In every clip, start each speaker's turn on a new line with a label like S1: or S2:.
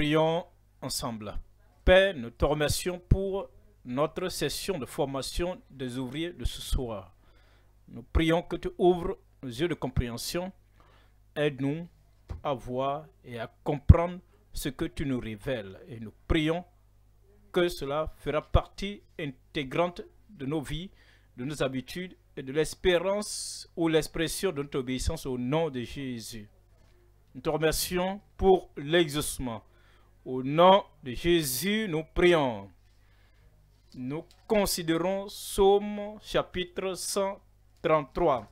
S1: Prions ensemble. Père, nous te remercions pour notre session de formation des ouvriers de ce soir. Nous prions que tu ouvres nos yeux de compréhension. Aide-nous à voir et à comprendre ce que tu nous révèles. Et nous prions que cela fera partie intégrante de nos vies, de nos habitudes et de l'espérance ou l'expression de notre obéissance au nom de Jésus. Nous te remercions pour l'exaucement au nom de Jésus, nous prions. Nous considérons Psaume chapitre 133,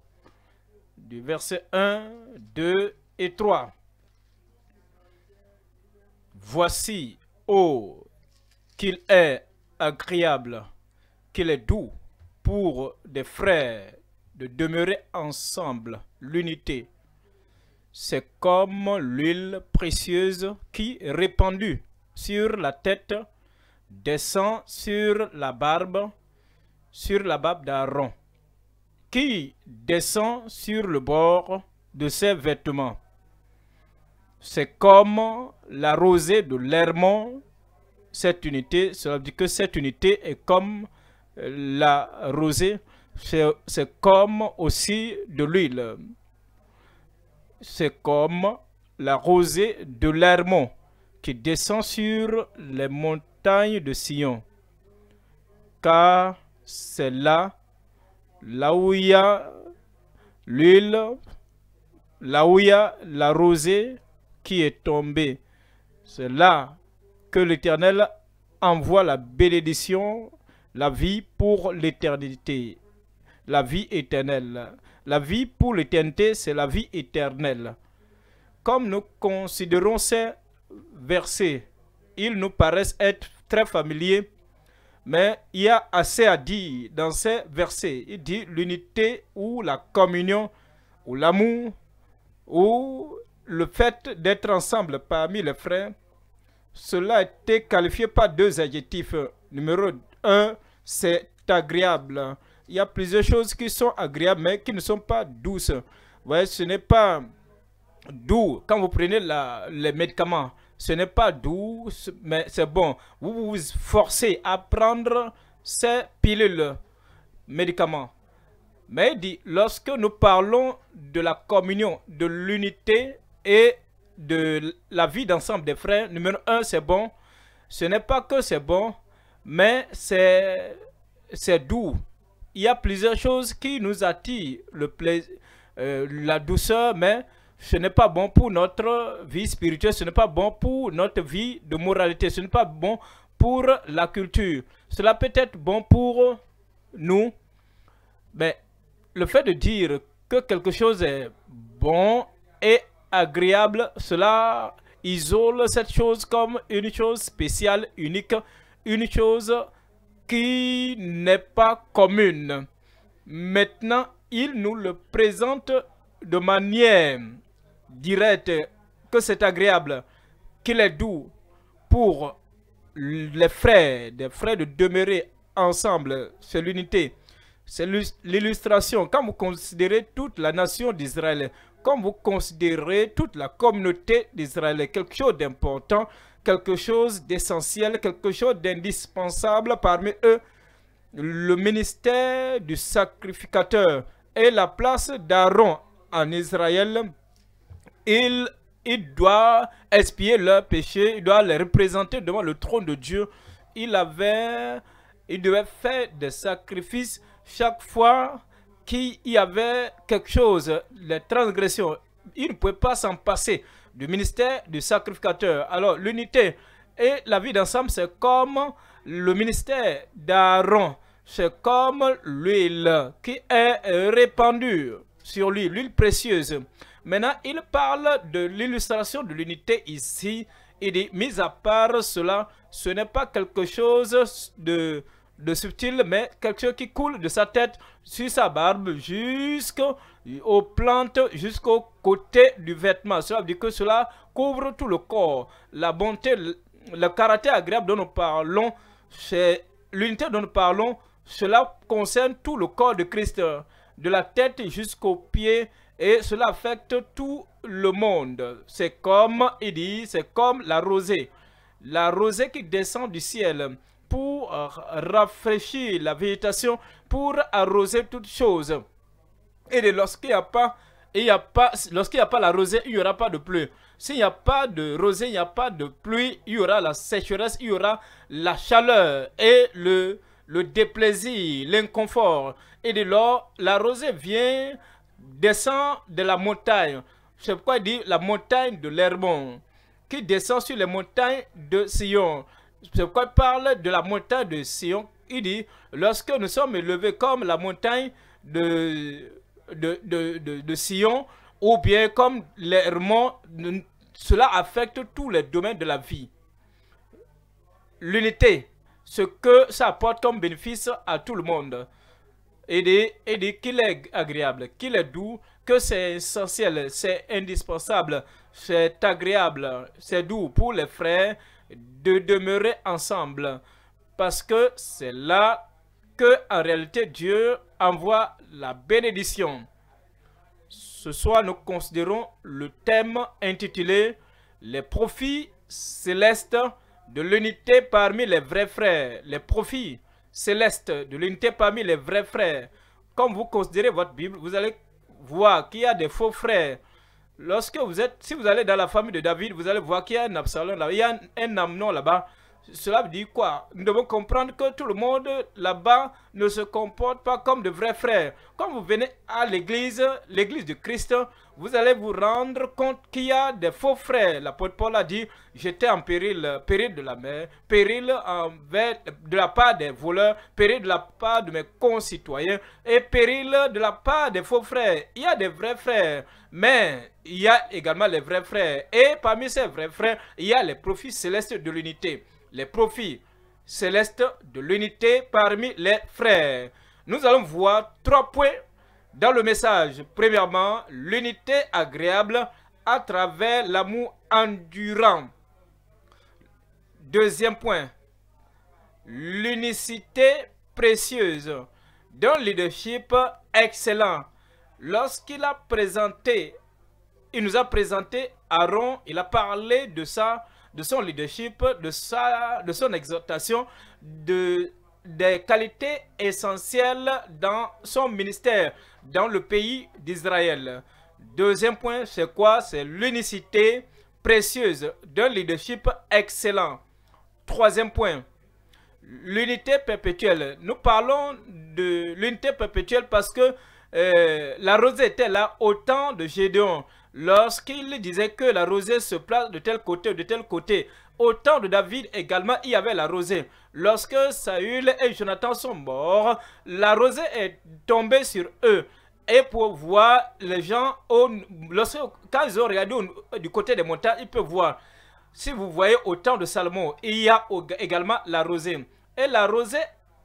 S1: du verset 1, 2 et 3. Voici, oh, qu'il est agréable, qu'il est doux pour des frères de demeurer ensemble l'unité c'est comme l'huile précieuse qui, répandue sur la tête, descend sur la barbe, sur la barbe d'Aaron, qui descend sur le bord de ses vêtements. C'est comme la rosée de l'Hermon, cette unité, cela veut dire que cette unité est comme euh, la rosée, c'est comme aussi de l'huile c'est comme la rosée de l'Hermon qui descend sur les montagnes de Sion. Car c'est là, là où il y a l'huile, là où il y a la rosée qui est tombée. C'est là que l'Éternel envoie la bénédiction, la vie pour l'éternité, la vie éternelle. La vie pour l'éternité, c'est la vie éternelle. Comme nous considérons ces versets, ils nous paraissent être très familiers, mais il y a assez à dire dans ces versets. Il dit l'unité ou la communion ou l'amour ou le fait d'être ensemble parmi les frères. Cela a été qualifié par deux adjectifs. Numéro un, c'est agréable il y a plusieurs choses qui sont agréables, mais qui ne sont pas douces. Vous voyez, ce n'est pas doux quand vous prenez les médicaments. Ce n'est pas doux, mais c'est bon. Vous vous forcez à prendre ces pilules, médicaments. Mais il dit, lorsque nous parlons de la communion, de l'unité et de la vie d'ensemble des frères, numéro un, c'est bon. Ce n'est pas que c'est bon, mais c'est doux il y a plusieurs choses qui nous attirent le plaisir, euh, la douceur, mais ce n'est pas bon pour notre vie spirituelle, ce n'est pas bon pour notre vie de moralité, ce n'est pas bon pour la culture. Cela peut être bon pour nous, mais le fait de dire que quelque chose est bon et agréable, cela isole cette chose comme une chose spéciale, unique, une chose qui n'est pas commune. Maintenant, il nous le présente de manière directe, que c'est agréable, qu'il est doux pour les frères, des frères de demeurer ensemble, c'est l'unité. C'est l'illustration. Quand vous considérez toute la nation d'Israël, quand vous considérez toute la communauté d'Israël, quelque chose d'important, quelque chose d'essentiel, quelque chose d'indispensable. Parmi eux, le ministère du sacrificateur et la place d'Aaron en Israël. Il, il doit expier leurs péchés, il doit les représenter devant le trône de Dieu. Il avait, il devait faire des sacrifices chaque fois qu'il y avait quelque chose, les transgressions. Il ne pouvait pas s'en passer du ministère du sacrificateur. Alors, l'unité et la vie d'ensemble, c'est comme le ministère d'Aaron. C'est comme l'huile qui est répandue sur lui, l'huile précieuse. Maintenant, il parle de l'illustration de l'unité ici. Il dit, mis à part cela, ce n'est pas quelque chose de de subtil, mais quelque chose qui coule de sa tête sur sa barbe jusqu'aux plantes, jusqu'au côté du vêtement. Cela veut dire que cela couvre tout le corps. La bonté, le caractère agréable dont nous parlons, c'est l'unité dont nous parlons, cela concerne tout le corps de Christ, de la tête jusqu'aux pieds, et cela affecte tout le monde. C'est comme, il dit, c'est comme la rosée. La rosée qui descend du ciel pour euh, rafraîchir la végétation, pour arroser toutes choses. Et lorsqu'il n'y a pas pas, lorsqu'il a pas la rosée, il n'y aura pas de pluie. S'il n'y a pas de rosée, il n'y a pas de pluie, il y aura la sécheresse, il y aura la chaleur et le, déplaisir, l'inconfort. Et de lors, la rosée vient, descend de la montagne. C'est pourquoi il dit la montagne de l'Hermon, qui descend sur les montagnes de Sion. C'est parle de la montagne de Sion. Il dit, lorsque nous sommes élevés comme la montagne de, de, de, Sion, ou bien comme les cela affecte tous les domaines de la vie. L'unité, ce que ça apporte comme bénéfice à tout le monde. Et et dit qu'il est agréable, qu'il est doux, que c'est essentiel, c'est indispensable, c'est agréable, c'est doux pour les frères, de demeurer ensemble. Parce que c'est là que, en réalité, Dieu envoie la bénédiction. Ce soir, nous considérons le thème intitulé « Les profits célestes de l'unité parmi les vrais frères. Les profits célestes de l'unité parmi les vrais frères. Comme vous considérez votre Bible, vous allez voir qu'il y a des faux frères Lorsque vous êtes, si vous allez dans la famille de David, vous allez voir qu'il y a un Absalom là il y a un, un Amnon là-bas. Cela veut dire quoi Nous devons comprendre que tout le monde là-bas ne se comporte pas comme de vrais frères. Quand vous venez à l'église, l'église de Christ, vous allez vous rendre compte qu'il y a des faux frères. L'apôtre Paul a dit, j'étais en péril, euh, péril de la mer, péril envers, euh, de la part des voleurs, péril de la part de mes concitoyens et péril de la part des faux frères. Il y a des vrais frères, mais il y a également les vrais frères. Et parmi ces vrais frères, il y a les profits célestes de l'unité. Les profits célestes de l'unité parmi les frères. Nous allons voir trois points dans le message, premièrement, l'unité agréable à travers l'amour endurant. Deuxième point, l'unicité précieuse d'un leadership excellent. Lorsqu'il a présenté, il nous a présenté Aaron, il a parlé de ça, de son leadership, de, de son exhortation, de, des qualités essentielles dans son ministère dans le pays d'Israël. Deuxième point, c'est quoi C'est l'unicité précieuse d'un leadership excellent. Troisième point, l'unité perpétuelle. Nous parlons de l'unité perpétuelle parce que euh, la rosée était là au temps de Gédéon. Lorsqu'il disait que la rosée se place de tel côté, de tel côté, au temps de David également, il y avait la rosée. Lorsque Saül et Jonathan sont morts, la rosée est tombée sur eux. Et pour voir les gens, lorsque, quand ils ont regardé du côté des montagnes, ils peuvent voir. Si vous voyez au temps de Salomon, il y a également la rosée. Et la rosée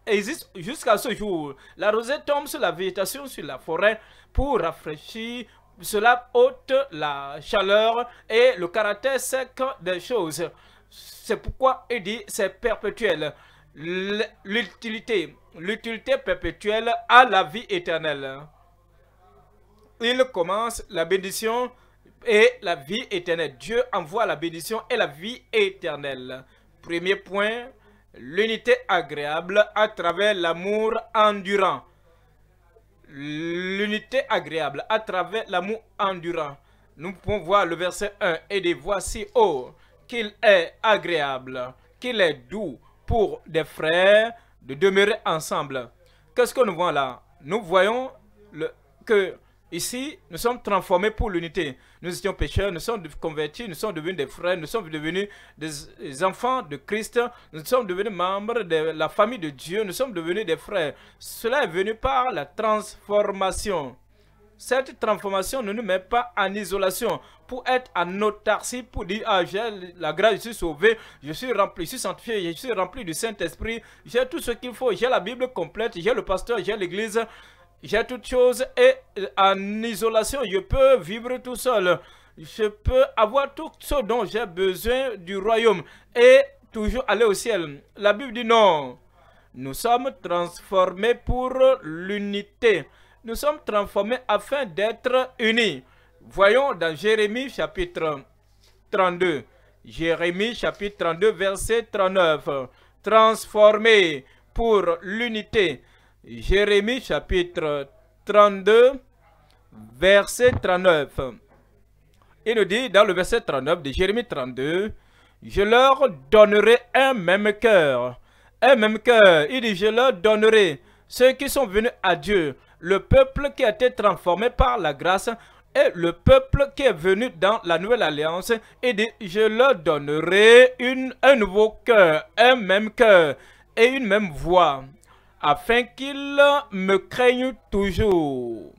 S1: existe jusqu'à ce jour. La rosée tombe sur la végétation, sur la forêt, pour rafraîchir. Cela ôte la chaleur et le caractère sec des choses. C'est pourquoi il dit c'est perpétuel. L'utilité, l'utilité perpétuelle à la vie éternelle. Il commence la bénédiction et la vie éternelle. Dieu envoie la bénédiction et la vie éternelle. Premier point, l'unité agréable à travers l'amour endurant. L'unité agréable à travers l'amour endurant. Nous pouvons voir le verset 1 et des voici, oh, qu'il est agréable, qu'il est doux pour des frères de demeurer ensemble. Qu'est-ce que nous voyons là Nous voyons le, que ici, nous sommes transformés pour l'unité. Nous étions pécheurs, nous sommes convertis, nous sommes devenus des frères, nous sommes devenus des enfants de Christ, nous sommes devenus membres de la famille de Dieu, nous sommes devenus des frères. Cela est venu par la transformation cette transformation ne nous met pas en isolation pour être en autarcie, pour dire Ah, j'ai la grâce, je suis sauvé, je suis rempli, je suis sanctifié, je suis rempli du Saint-Esprit, j'ai tout ce qu'il faut, j'ai la Bible complète, j'ai le pasteur, j'ai l'église, j'ai toutes choses et euh, en isolation, je peux vivre tout seul. Je peux avoir tout ce dont j'ai besoin du royaume et toujours aller au ciel. La Bible dit non. Nous sommes transformés pour l'unité nous sommes transformés afin d'être unis. Voyons dans Jérémie chapitre 32. Jérémie chapitre 32 verset 39. Transformés pour l'unité. Jérémie chapitre 32 verset 39. Il nous dit dans le verset 39 de Jérémie 32, « Je leur donnerai un même cœur. » Un même cœur. Il dit, « Je leur donnerai ceux qui sont venus à Dieu le peuple qui a été transformé par la grâce et le peuple qui est venu dans la nouvelle alliance et dit je leur donnerai un nouveau cœur, un même cœur et une même voix afin qu'ils me craignent toujours.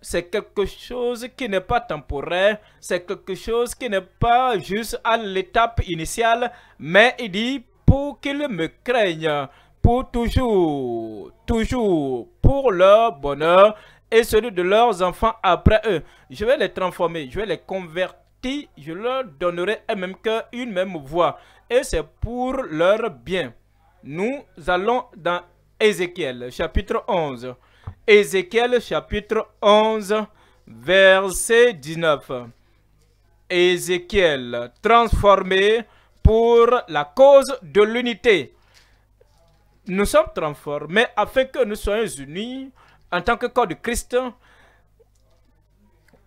S1: C'est quelque chose qui n'est pas temporaire, c'est quelque chose qui n'est pas juste à l'étape initiale, mais il dit pour qu'ils me craignent pour toujours, toujours, pour leur bonheur et celui de leurs enfants après eux. Je vais les transformer, je vais les convertir, je leur donnerai un même cœur, une même voix. Et c'est pour leur bien. Nous allons dans Ézéchiel, chapitre 11. Ézéchiel, chapitre 11, verset 19. Ézéchiel, transformé pour la cause de l'unité nous sommes transformés afin que nous soyons unis en tant que corps de Christ.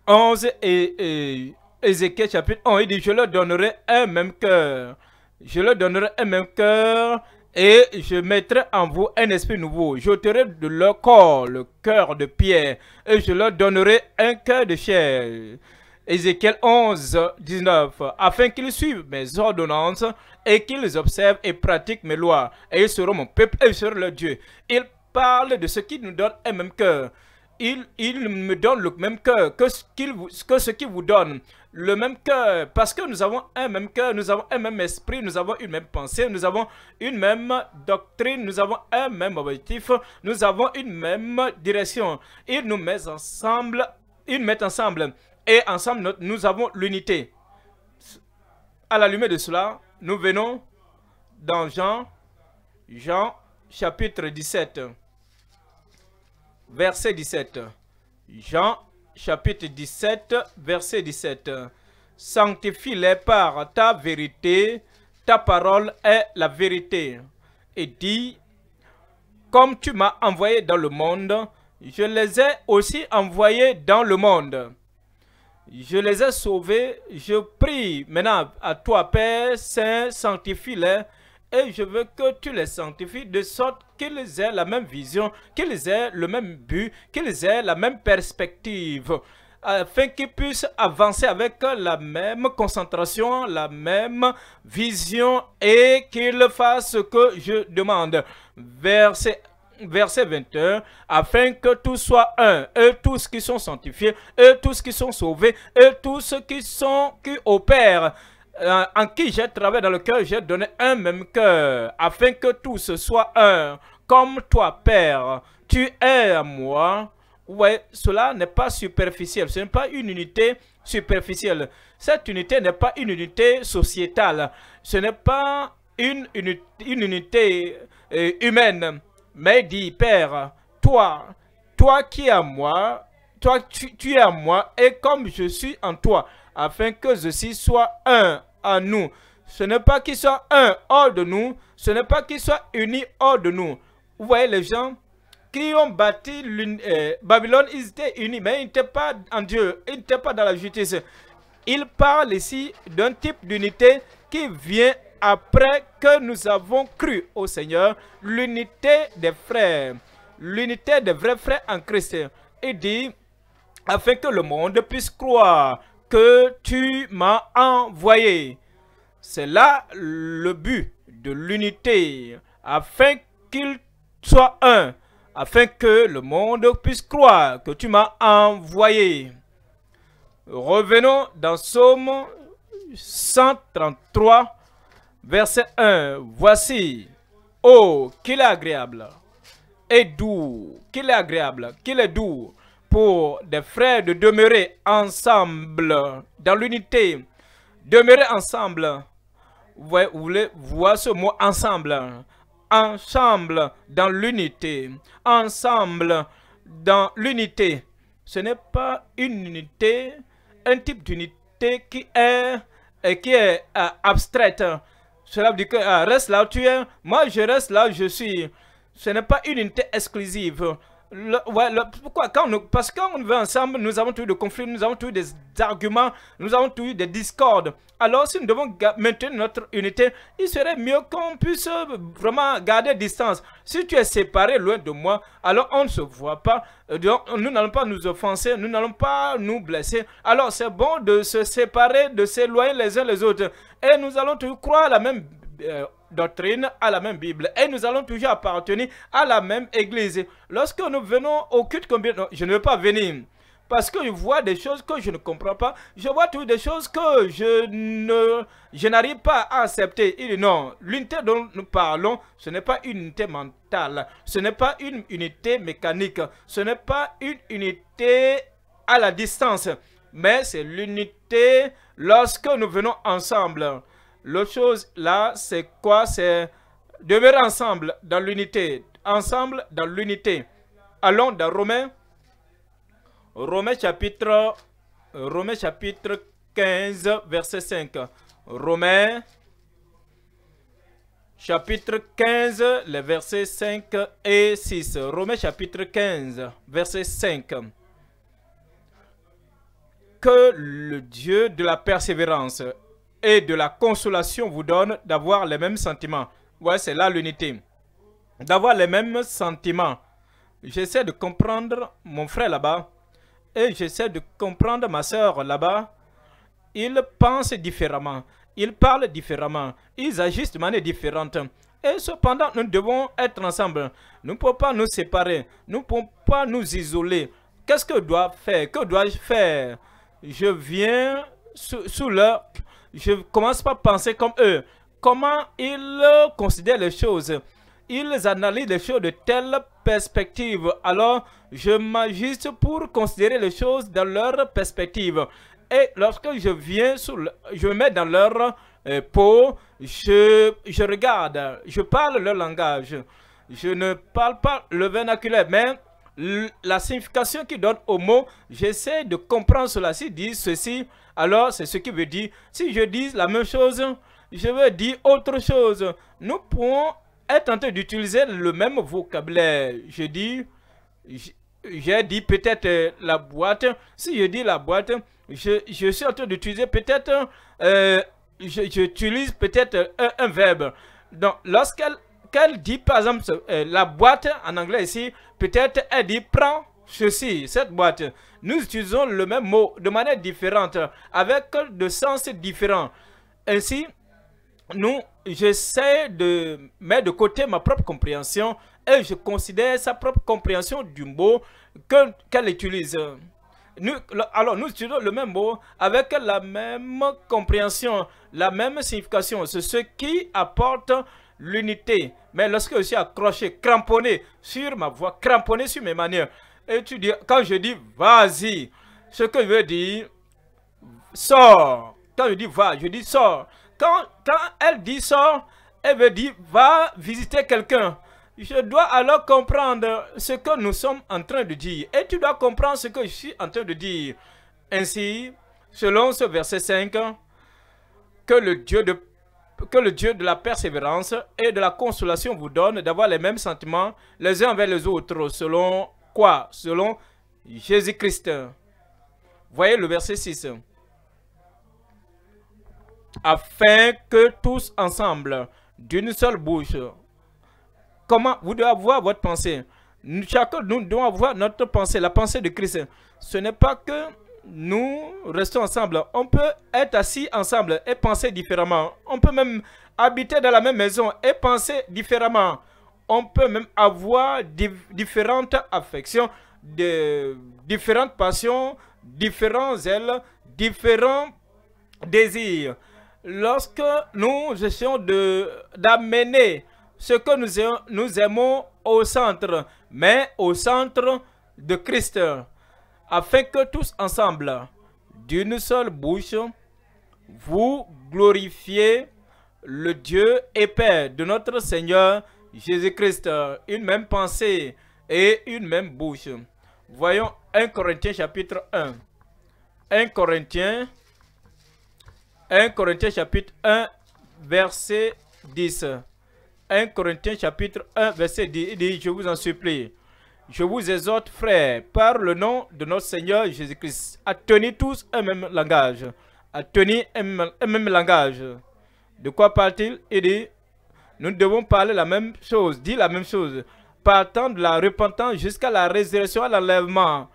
S1: 11 et, Ézéchiel chapitre 11, il dit, je leur donnerai un même cœur. Je leur donnerai un même cœur et je mettrai en vous un esprit nouveau. J'ôterai de leur corps le cœur de pierre et je leur donnerai un cœur de chair. Ézéchiel 11, 19, afin qu'ils suivent mes ordonnances et qu'ils observent et pratiquent mes lois, et ils seront mon peuple et ils seront leur Dieu. Il parle de ce qui nous donne un même cœur. Il, il, me donne le même cœur que ce qu'il vous, vous donne. Le même cœur, parce que nous avons un même cœur, nous avons un même esprit, nous avons une même pensée, nous avons une même doctrine, nous avons un même objectif, nous avons une même direction. Il nous met ensemble, il met ensemble et ensemble, nous avons l'unité. À la lumière de cela, nous venons dans Jean, Jean chapitre 17, verset 17. Jean chapitre 17, verset 17. Sanctifie-les par ta vérité, ta parole est la vérité. Et dit, comme tu m'as envoyé dans le monde, je les ai aussi envoyés dans le monde. Je les ai sauvés. Je prie maintenant à toi, Père Saint, sanctifie-les. Et je veux que tu les sanctifies de sorte qu'ils aient la même vision, qu'ils aient le même but, qu'ils aient la même perspective afin qu'ils puissent avancer avec la même concentration, la même vision et qu'ils fassent ce que je demande. Verset verset 21, afin que tout soit un, eux tous qui sont sanctifiés, eux tous qui sont sauvés, eux tous qui sont qui opèrent Père, euh, en qui j'ai travaillé dans le cœur, j'ai donné un même cœur, afin que tous soit un, comme toi, Père, tu es à moi. Ouais, cela n'est pas superficiel, ce n'est pas une unité superficielle. Cette unité n'est pas une unité sociétale, ce n'est pas une, une, unité euh, humaine mais dit, Père, toi, toi qui es à moi, toi tu, es à moi, et comme je suis en toi, afin que ceci soit un à nous. Ce n'est pas qu'il soit un hors de nous, ce n'est pas qu'il soit uni hors de nous. Vous voyez les gens qui ont bâti euh, Babylone, ils étaient unis, mais ils n'étaient pas en Dieu, ils n'étaient pas dans la justice. Il parle ici d'un type d'unité qui vient après que nous avons cru au Seigneur, l'unité des frères, l'unité des vrais frères en Christ. Il dit, afin que le monde puisse croire que tu m'as envoyé. C'est là le but de l'unité, afin qu'il soit un, afin que le monde puisse croire que tu m'as envoyé. Revenons dans Somme 133, Verset 1. Voici. Oh, qu'il est agréable et doux, qu'il est agréable, qu'il est doux pour des frères de demeurer ensemble dans l'unité. Demeurer ensemble. Vous, voulez voir ce mot ensemble. Ensemble dans l'unité. Ensemble dans l'unité. Ce n'est pas une unité, un type d'unité qui est, qui est euh, abstraite, cela veut dire que ah, reste là où tu es, moi je reste là où je suis. Ce n'est pas une unité exclusive pourquoi quand nous Parce que quand on veut ensemble, nous avons tous des conflits, nous avons tous des arguments, nous avons eu des discordes. Alors, si nous devons maintenir notre unité, il serait mieux qu'on puisse vraiment garder distance. Si tu es séparé loin de moi, alors on ne se voit pas. Euh, donc, nous n'allons pas nous offenser, nous n'allons pas nous blesser. Alors, c'est bon de se séparer, de s'éloigner les uns les autres. Et nous allons toujours croire à la même... Euh, doctrine, à la même Bible. Et nous allons toujours appartenir à la même Église. Lorsque nous venons au culte combien... je ne veux pas venir. Parce que je vois des choses que je ne comprends pas. Je vois toutes des choses que je ne, je n'arrive pas à accepter. Il dit non, l'unité dont nous parlons, ce n'est pas une unité mentale. Ce n'est pas une unité mécanique. Ce n'est pas une unité à la distance. Mais c'est l'unité lorsque nous venons ensemble. L'autre chose là, c'est quoi C'est demeurer ensemble dans l'unité. Ensemble dans l'unité. Allons dans Romains. Romains chapitre, Romains chapitre 15, verset 5. Romains chapitre 15, les versets 5 et 6. Romains chapitre 15, verset 5. Que le Dieu de la persévérance et de la consolation vous donne d'avoir les mêmes sentiments. Ouais, c'est là l'unité. D'avoir les mêmes sentiments. J'essaie de comprendre mon frère là-bas et j'essaie de comprendre ma soeur là-bas. Ils pensent différemment, ils parlent différemment, ils agissent de manière différente. Et cependant, nous devons être ensemble. Nous ne pouvons pas nous séparer, nous ne pouvons pas nous isoler. Qu'est-ce que je dois faire Que dois-je faire Je viens sous leur je commence par penser comme eux. Comment ils considèrent les choses Ils analysent les choses de telle perspective. Alors, je m'ajuste pour considérer les choses dans leur perspective. Et lorsque je viens, sur je me mets dans leur euh, peau, je, je regarde, je parle leur langage. Je ne parle pas le vernaculaire, mais la signification qu'ils donnent aux mots, j'essaie de comprendre cela. ils disent ceci, alors, c'est ce qui veut dire, si je dis la même chose, je veux dire autre chose. Nous pouvons être en train d'utiliser le même vocabulaire. Je dis, j'ai dit peut-être euh, la boîte. Si je dis la boîte, je, suis en train d'utiliser peut-être, euh, j'utilise peut-être euh, un, verbe. Donc, lorsqu'elle dit, par exemple, la boîte en anglais ici, peut-être elle dit prends ceci, cette boîte. Nous utilisons le même mot de manière différente, avec de sens différents. Ainsi, nous, j'essaie de mettre de côté ma propre compréhension et je considère sa propre compréhension du mot qu'elle utilise. Nous, alors, nous utilisons le même mot avec la même compréhension, la même signification. C'est ce qui apporte l'unité. Mais lorsque je suis accroché, cramponné sur ma voix, cramponné sur mes manières, et tu dis, quand je dis vas-y, ce que je veux dire, sors. Quand je dis va, je dis sors. Quand, quand elle dit sors, elle veut dire va visiter quelqu'un. Je dois alors comprendre ce que nous sommes en train de dire. Et tu dois comprendre ce que je suis en train de dire. Ainsi, selon ce verset 5, que le Dieu de que le Dieu de la persévérance et de la consolation vous donne d'avoir les mêmes sentiments les uns envers les autres, selon quoi selon Jésus-Christ. Voyez le verset 6. Afin que tous ensemble, d'une seule bouche, comment vous devez avoir votre pensée. Nous, chacun, nous devons avoir notre pensée, la pensée de Christ. Ce n'est pas que nous restons ensemble. On peut être assis ensemble et penser différemment. On peut même habiter dans la même maison et penser différemment on peut même avoir différentes affections, de, différentes passions, différents ailes, différents désirs. Lorsque nous essayons d'amener ce que nous, nous aimons au centre, mais au centre de Christ, afin que tous ensemble, d'une seule bouche, vous glorifiez le Dieu et Père de notre Seigneur Jésus-Christ, euh, une même pensée et une même bouche. Voyons 1 Corinthiens chapitre 1. 1 Corinthiens, 1 Corinthiens chapitre 1, verset 10. 1 Corinthiens chapitre 1, verset 10, dit, je vous en supplie. Je vous exhorte, frères, par le nom de notre Seigneur Jésus-Christ, à tenir tous un même langage. À tenir même, un même langage. De quoi parle-t-il Il dit, nous devons parler la même chose, dire la même chose. Partant de la repentance jusqu'à la résurrection, à l'enlèvement.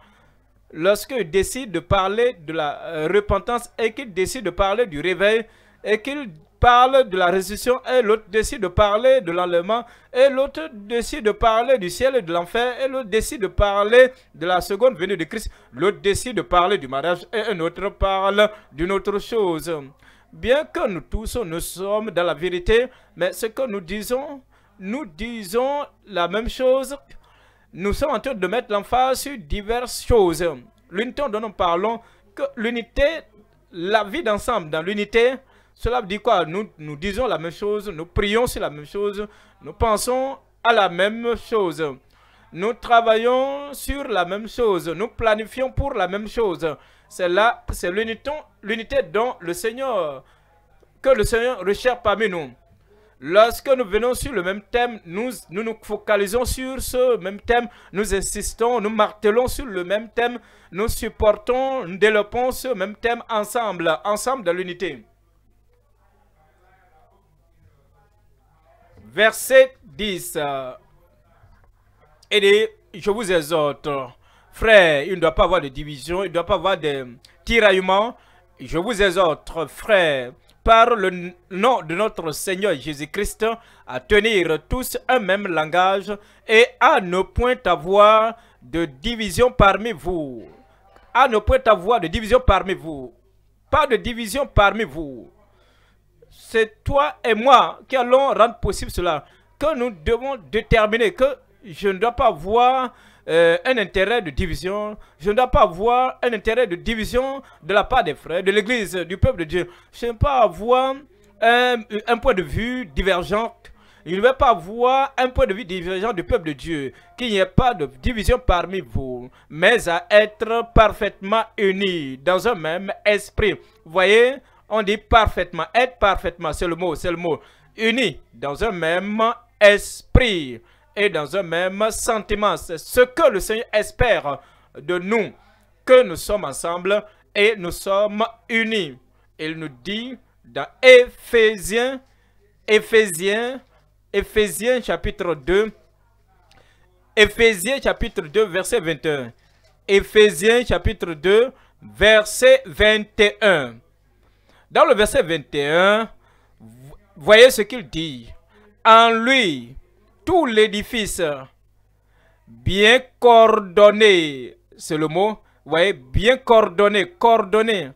S1: Lorsqu'il décide de parler de la euh, repentance et qu'il décide de parler du réveil et qu'il parle de la résurrection et l'autre décide de parler de l'enlèvement et l'autre décide de parler du ciel et de l'enfer et l'autre décide de parler de la seconde venue de Christ, l'autre décide de parler du mariage et un autre parle d'une autre chose. Bien que nous tous, nous sommes dans la vérité, mais ce que nous disons, nous disons la même chose. Nous sommes en train de mettre l'emphase sur diverses choses. L'unité dont nous parlons, que l'unité, la vie d'ensemble dans l'unité, cela veut dire quoi nous, nous disons la même chose, nous prions sur la même chose, nous pensons à la même chose. Nous travaillons sur la même chose, nous planifions pour la même chose. C'est là, c'est l'unité dont le Seigneur, que le Seigneur recherche parmi nous. Lorsque nous venons sur le même thème, nous, nous focalisons sur ce même thème, nous insistons, nous martelons sur le même thème, nous supportons, nous développons ce même thème ensemble, ensemble dans l'unité. Verset 10. Et je vous exhorte, Frère, il ne doit pas avoir de division, il ne doit pas avoir de tiraillement. Je vous exhorte, frère, par le nom de notre Seigneur Jésus-Christ, à tenir tous un même langage et à ne point avoir de division parmi vous. À ne point avoir de division parmi vous. Pas de division parmi vous. C'est toi et moi qui allons rendre possible cela. Que nous devons déterminer que je ne dois pas avoir euh, un intérêt de division. Je ne dois pas avoir un intérêt de division de la part des frères, de l'Église, euh, du peuple de Dieu. Je ne dois pas avoir un, point de vue divergent il ne veut pas avoir un point de vue divergent du peuple de Dieu, qu'il n'y ait pas de division parmi vous, mais à être parfaitement unis dans un même esprit. Vous voyez, on dit parfaitement, être parfaitement, c'est le mot, c'est le mot. Unis dans un même esprit et dans un même sentiment. C'est ce que le Seigneur espère de nous, que nous sommes ensemble et nous sommes unis. Il nous dit dans Éphésiens, Éphésiens, Éphésiens chapitre 2, Éphésiens chapitre 2, verset 21. Éphésiens chapitre 2, verset 21. Dans le verset 21, voyez ce qu'il dit. En lui, tout l'édifice, bien coordonné, c'est le mot, vous voyez, bien coordonné, coordonné,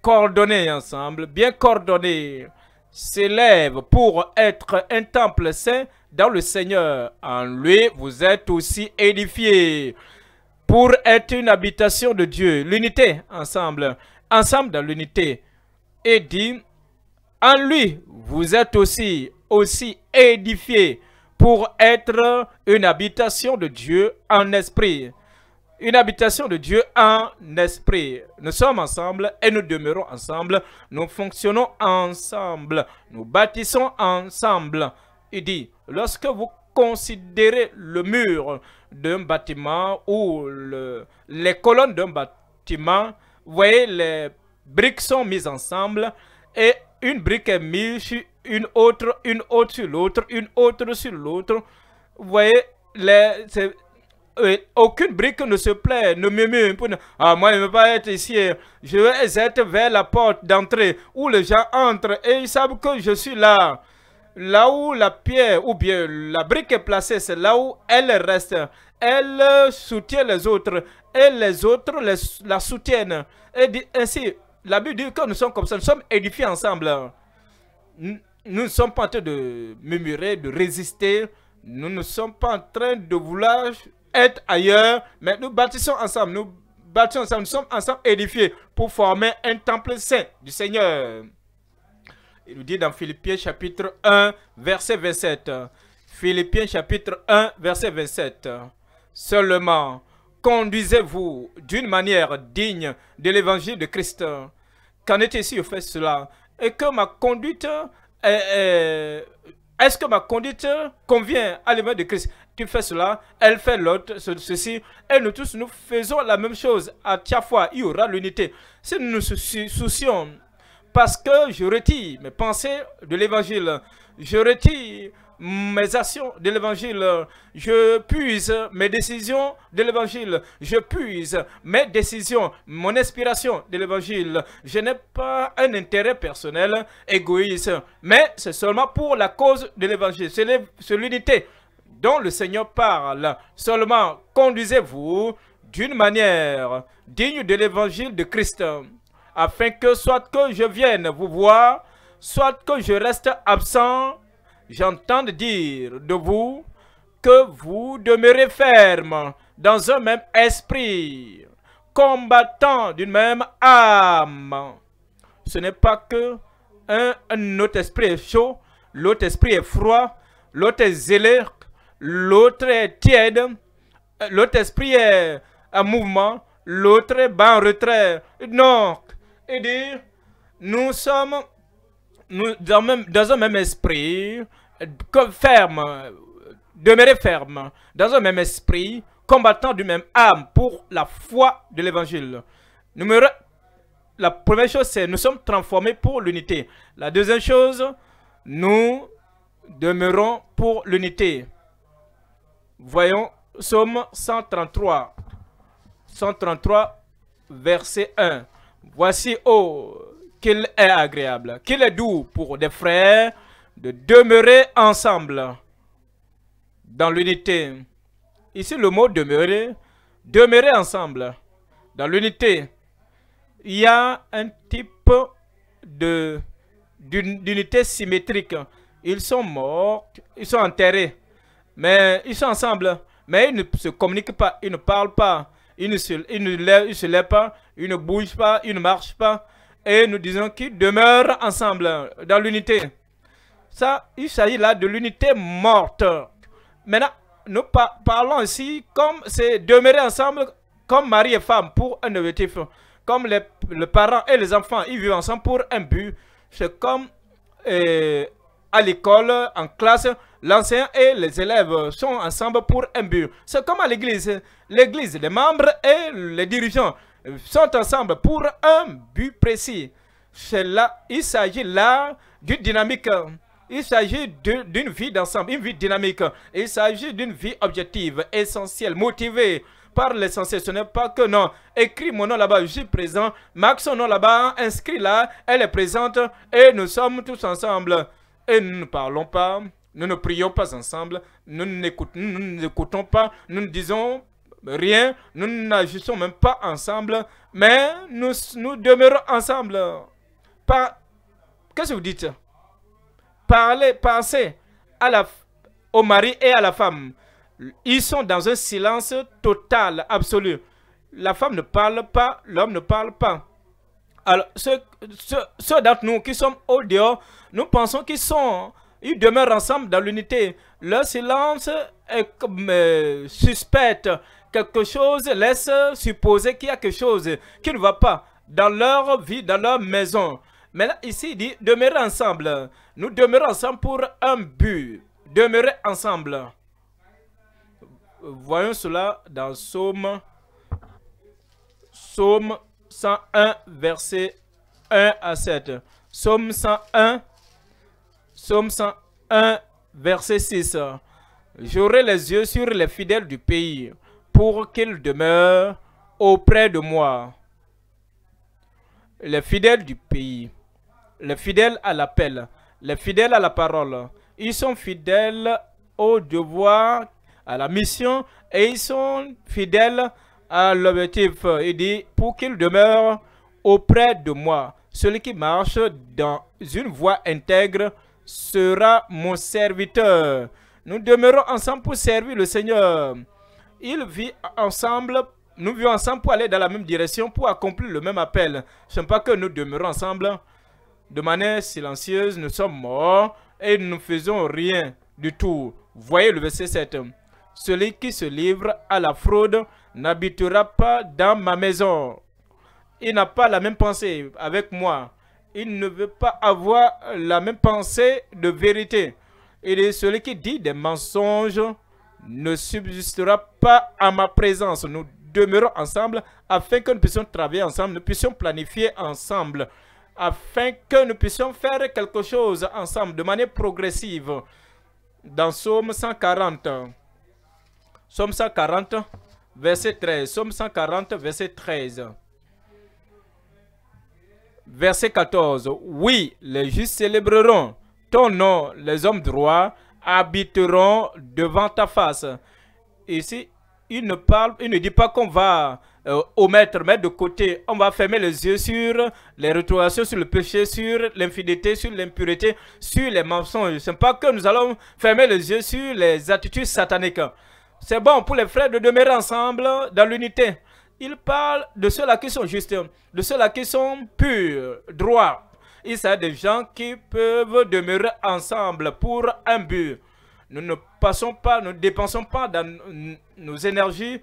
S1: coordonné ensemble, bien coordonné, s'élève pour être un temple saint dans le Seigneur. En lui, vous êtes aussi édifié pour être une habitation de Dieu. L'unité, ensemble, ensemble dans l'unité. Et dit, en lui, vous êtes aussi, aussi édifié pour être une habitation de Dieu en esprit. Une habitation de Dieu en esprit. Nous sommes ensemble et nous demeurons ensemble. Nous fonctionnons ensemble. Nous bâtissons ensemble. Il dit, lorsque vous considérez le mur d'un bâtiment ou les colonnes d'un bâtiment, vous voyez, les briques sont mises ensemble et une brique est mise sur une autre, une autre sur l'autre, une autre sur l'autre. Vous voyez, les, euh, aucune brique ne se plaît, ne murmure. Ah, moi, je ne veux pas être ici. Je vais être vers la porte d'entrée où les gens entrent et ils savent que je suis là. Là où la pierre ou bien la brique est placée, c'est là où elle reste. Elle soutient les autres et les autres la soutiennent. Et ainsi, la Bible dit que nous sommes comme ça, nous sommes édifiés ensemble. Nous ne sommes pas en train de murmurer, de résister. Nous ne sommes pas en train de vouloir être ailleurs, mais nous bâtissons ensemble. Nous bâtissons ensemble. Nous sommes ensemble édifiés pour former un temple saint du Seigneur. Il nous dit dans Philippiens chapitre 1, verset 27. Philippiens chapitre 1, verset 27. Seulement, conduisez-vous d'une manière digne de l'évangile de Christ. Qu'en est-il si vous faites cela et que ma conduite euh, euh, est-ce que ma conduite convient à l'évangile de Christ Tu fais cela, elle fait l'autre, ceci, et nous tous, nous faisons la même chose. À chaque fois, il y aura l'unité. Si nous nous soucions, parce que je retire mes pensées de l'évangile, je retire mes actions de l'évangile, je puise mes décisions de l'évangile, je puise mes décisions, mon inspiration de l'évangile. Je n'ai pas un intérêt personnel égoïste, mais c'est seulement pour la cause de l'évangile, c'est l'unité dont le Seigneur parle. Seulement, conduisez-vous d'une manière digne de l'évangile de Christ, afin que soit que je vienne vous voir, soit que je reste absent, j'entends dire de vous que vous demeurez ferme dans un même esprit, combattant d'une même âme. Ce n'est pas que un, autre esprit est chaud, l'autre esprit est froid, l'autre est zélé, l'autre est tiède, l'autre esprit est en mouvement, l'autre est en retrait. Non, il dit, nous sommes nous, dans, même, dans un même esprit, comme ferme, demeurer ferme, dans un même esprit, combattant du même âme pour la foi de l'évangile. la première chose, c'est nous sommes transformés pour l'unité. La deuxième chose, nous demeurons pour l'unité. Voyons, sommes 133, 133, verset 1. Voici, oh, qu'il est agréable, qu'il est doux pour des frères de demeurer ensemble dans l'unité. Ici, le mot demeurer, demeurer ensemble dans l'unité. Il y a un type d'unité symétrique. Ils sont morts, ils sont enterrés, mais ils sont ensemble. Mais ils ne se communiquent pas, ils ne parlent pas, ils ne se, ils lèvent pas, ils ne bougent pas, ils ne marchent pas et nous disons qu'ils demeurent ensemble dans l'unité. Ça, il s'agit là de l'unité morte. Maintenant, nous parlons ici comme c'est demeurer ensemble comme mari et femme pour un objectif. Comme les, parents et les enfants, ils vivent ensemble pour un but. C'est comme euh, à l'école, en classe, l'enseignant et les élèves sont ensemble pour un but. C'est comme à l'église. L'église, les membres et les dirigeants, euh, sont ensemble pour un but précis. Là, il s'agit là d'une dynamique. Il s'agit d'une vie d'ensemble, une vie dynamique. Il s'agit d'une vie objective, essentielle, motivée par l'essentiel. Ce n'est pas que non. Écris mon nom là-bas, je suis présent. max son nom là-bas, inscrit là, elle est présente et nous sommes tous ensemble. Et nous ne parlons pas, nous ne prions pas ensemble, nous n'écoutons pas, nous ne disons rien, nous n'agissons même pas ensemble, mais nous, nous demeurons ensemble. Qu'est-ce que vous dites Parlez, pensez à la, au mari et à la femme. Ils sont dans un silence total, absolu. La femme ne parle pas, l'homme ne parle pas. Alors, ceux, ceux, ceux d'entre nous qui sommes au dehors, nous pensons qu'ils sont, ils demeurent ensemble dans l'unité. Leur silence est comme, euh, suspecte quelque chose laisse supposer qu'il y a quelque chose qui ne va pas dans leur vie, dans leur maison. Mais là, ici, il dit demeurer ensemble. Nous demeurons ensemble pour un but. Demeurer ensemble. Voyons cela dans Somme 101, verset 1 à 7. Somme 101, Psaume 101, verset 6. J'aurai les yeux sur les fidèles du pays pour qu'il demeure auprès de moi. Les fidèles du pays, les fidèles à l'appel, les fidèles à la parole, ils sont fidèles au devoir, à la mission, et ils sont fidèles à l'objectif. Il dit, pour qu'ils demeurent auprès de moi, celui qui marche dans une voie intègre sera mon serviteur. Nous demeurons ensemble pour servir le Seigneur. Il vit ensemble, nous vivons ensemble pour aller dans la même direction, pour accomplir le même appel. Ce n'est pas que nous demeurons ensemble de manière silencieuse, nous sommes morts et nous ne faisons rien du tout. Voyez le verset 7. Celui qui se livre à la fraude n'habitera pas dans ma maison. Il n'a pas la même pensée avec moi. Il ne veut pas avoir la même pensée de vérité. Et celui qui dit des mensonges ne subsistera pas à ma présence. Nous demeurons ensemble afin que nous puissions travailler ensemble, nous puissions planifier ensemble, afin que nous puissions faire quelque chose ensemble de manière progressive. Dans Somme 140, Somme 140, verset 13, Somme 140, verset 13. Verset 14, oui, les justes célébreront ton nom, les hommes droits habiteront devant ta face. Ici, il ne parle, il ne dit pas qu'on va euh, omettre, mettre de côté, on va fermer les yeux sur les rétroactions sur le péché, sur l'infidélité, sur l'impureté, sur les mensonges. Ce n'est pas que nous allons fermer les yeux sur les attitudes sataniques. C'est bon pour les frères de demeurer ensemble dans l'unité. Il parle de ceux-là qui sont justes, de ceux-là qui sont purs, droits. Il s'agit des gens qui peuvent demeurer ensemble pour un but. Nous ne passons pas, nous ne dépensons pas dans nos énergies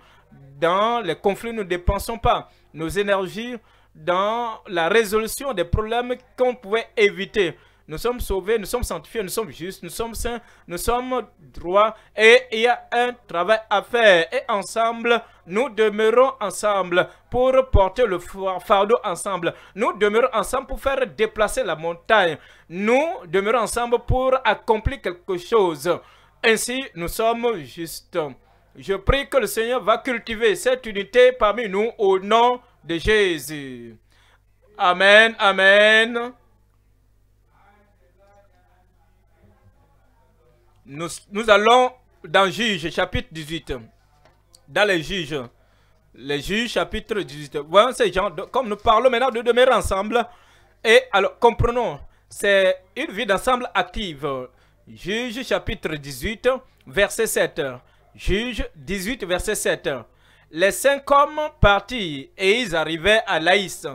S1: dans les conflits, nous ne dépensons pas nos énergies dans la résolution des problèmes qu'on pouvait éviter. Nous sommes sauvés, nous sommes sanctifiés, nous sommes justes, nous sommes saints, nous sommes droits et il y a un travail à faire. Et ensemble, nous demeurons ensemble pour porter le fardeau ensemble. Nous demeurons ensemble pour faire déplacer la montagne. Nous demeurons ensemble pour accomplir quelque chose. Ainsi, nous sommes justes. Je prie que le Seigneur va cultiver cette unité parmi nous au nom de Jésus. Amen, Amen. Nous, nous allons dans juge, chapitre 18. Dans les Juges. Les Juges, chapitre 18. Voyons ces gens, comme nous parlons maintenant de demeurer ensemble. Et alors, comprenons, c'est une vie d'ensemble active. Juge chapitre 18, verset 7. Juge 18, verset 7. Les cinq hommes partirent et ils arrivaient à Laïs.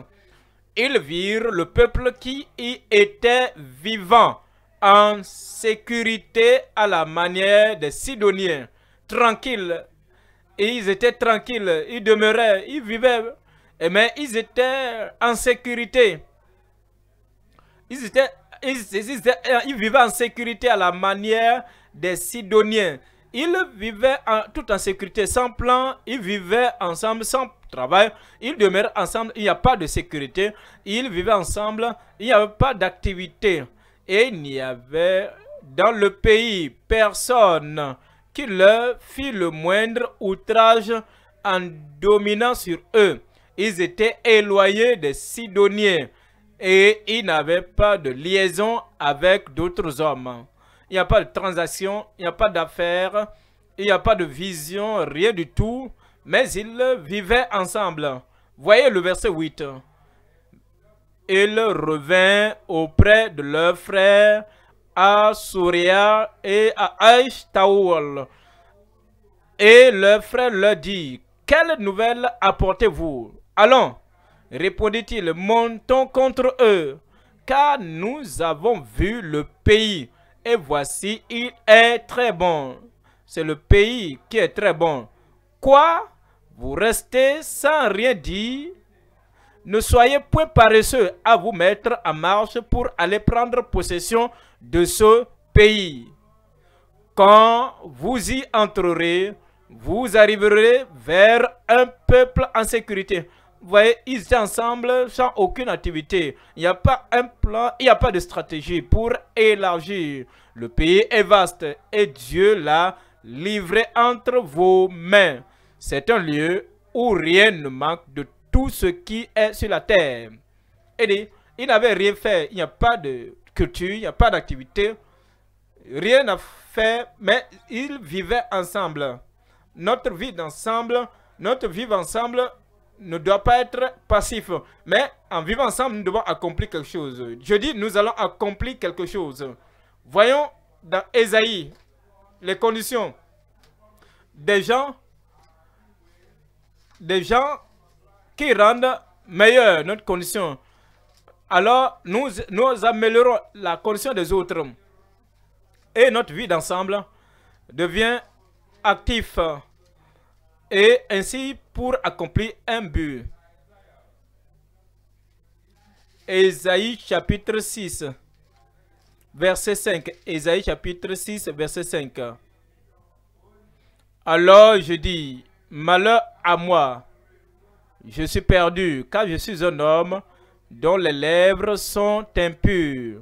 S1: Ils virent le peuple qui y était vivant, en sécurité à la manière des Sidoniens, Tranquille. Et ils étaient tranquilles, ils demeuraient, ils vivaient, mais eh ils étaient en sécurité. Ils étaient ils, vivaient en sécurité à la manière des Sidoniens. Ils vivaient tout en sécurité, sans plan. Ils vivaient ensemble, sans travail. Ils demeurent ensemble. Il n'y a pas de sécurité. Ils vivaient ensemble. Il n'y avait pas d'activité. Et il n'y avait dans le pays personne qui leur fit le moindre outrage en dominant sur eux. Ils étaient éloignés des Sidoniens et ils n'avaient pas de liaison avec d'autres hommes. Il n'y a pas de transaction, il n'y a pas d'affaires, il n'y a pas de vision, rien du tout, mais ils vivaient ensemble. Voyez le verset 8. Il revint auprès de leur frère à Souria et à Aishtaoul. Et leur frère leur dit, « Quelle nouvelle apportez-vous Allons, répondit-il, montons contre eux, car nous avons vu le pays, et voici, il est très bon. C'est le pays qui est très bon. Quoi Vous restez sans rien dire Ne soyez point paresseux à vous mettre en marche pour aller prendre possession de ce pays. Quand vous y entrerez, vous arriverez vers un peuple en sécurité voyez, ils étaient ensemble sans aucune activité. Il n'y a pas un plan, il n'y a pas de stratégie pour élargir. Le pays est vaste et Dieu l'a livré entre vos mains. C'est un lieu où rien ne manque de tout ce qui est sur la terre. Et dit, il n'avait rien fait. Il n'y a pas de culture, il n'y a pas d'activité. Rien à faire, mais ils vivaient ensemble. Notre vie d'ensemble, notre vivre ensemble ne doit pas être passif. Mais en vivant ensemble, nous devons accomplir quelque chose. Je dis, nous allons accomplir quelque chose. Voyons dans Esaïe, les conditions des gens, des gens qui rendent meilleure notre condition. Alors, nous, nous améliorons la condition des autres. Et notre vie d'ensemble devient active et ainsi pour accomplir un but. Ésaïe chapitre 6, verset 5. Ésaïe chapitre 6, verset 5. Alors je dis, malheur à moi, je suis perdu, car je suis un homme dont les lèvres sont impures.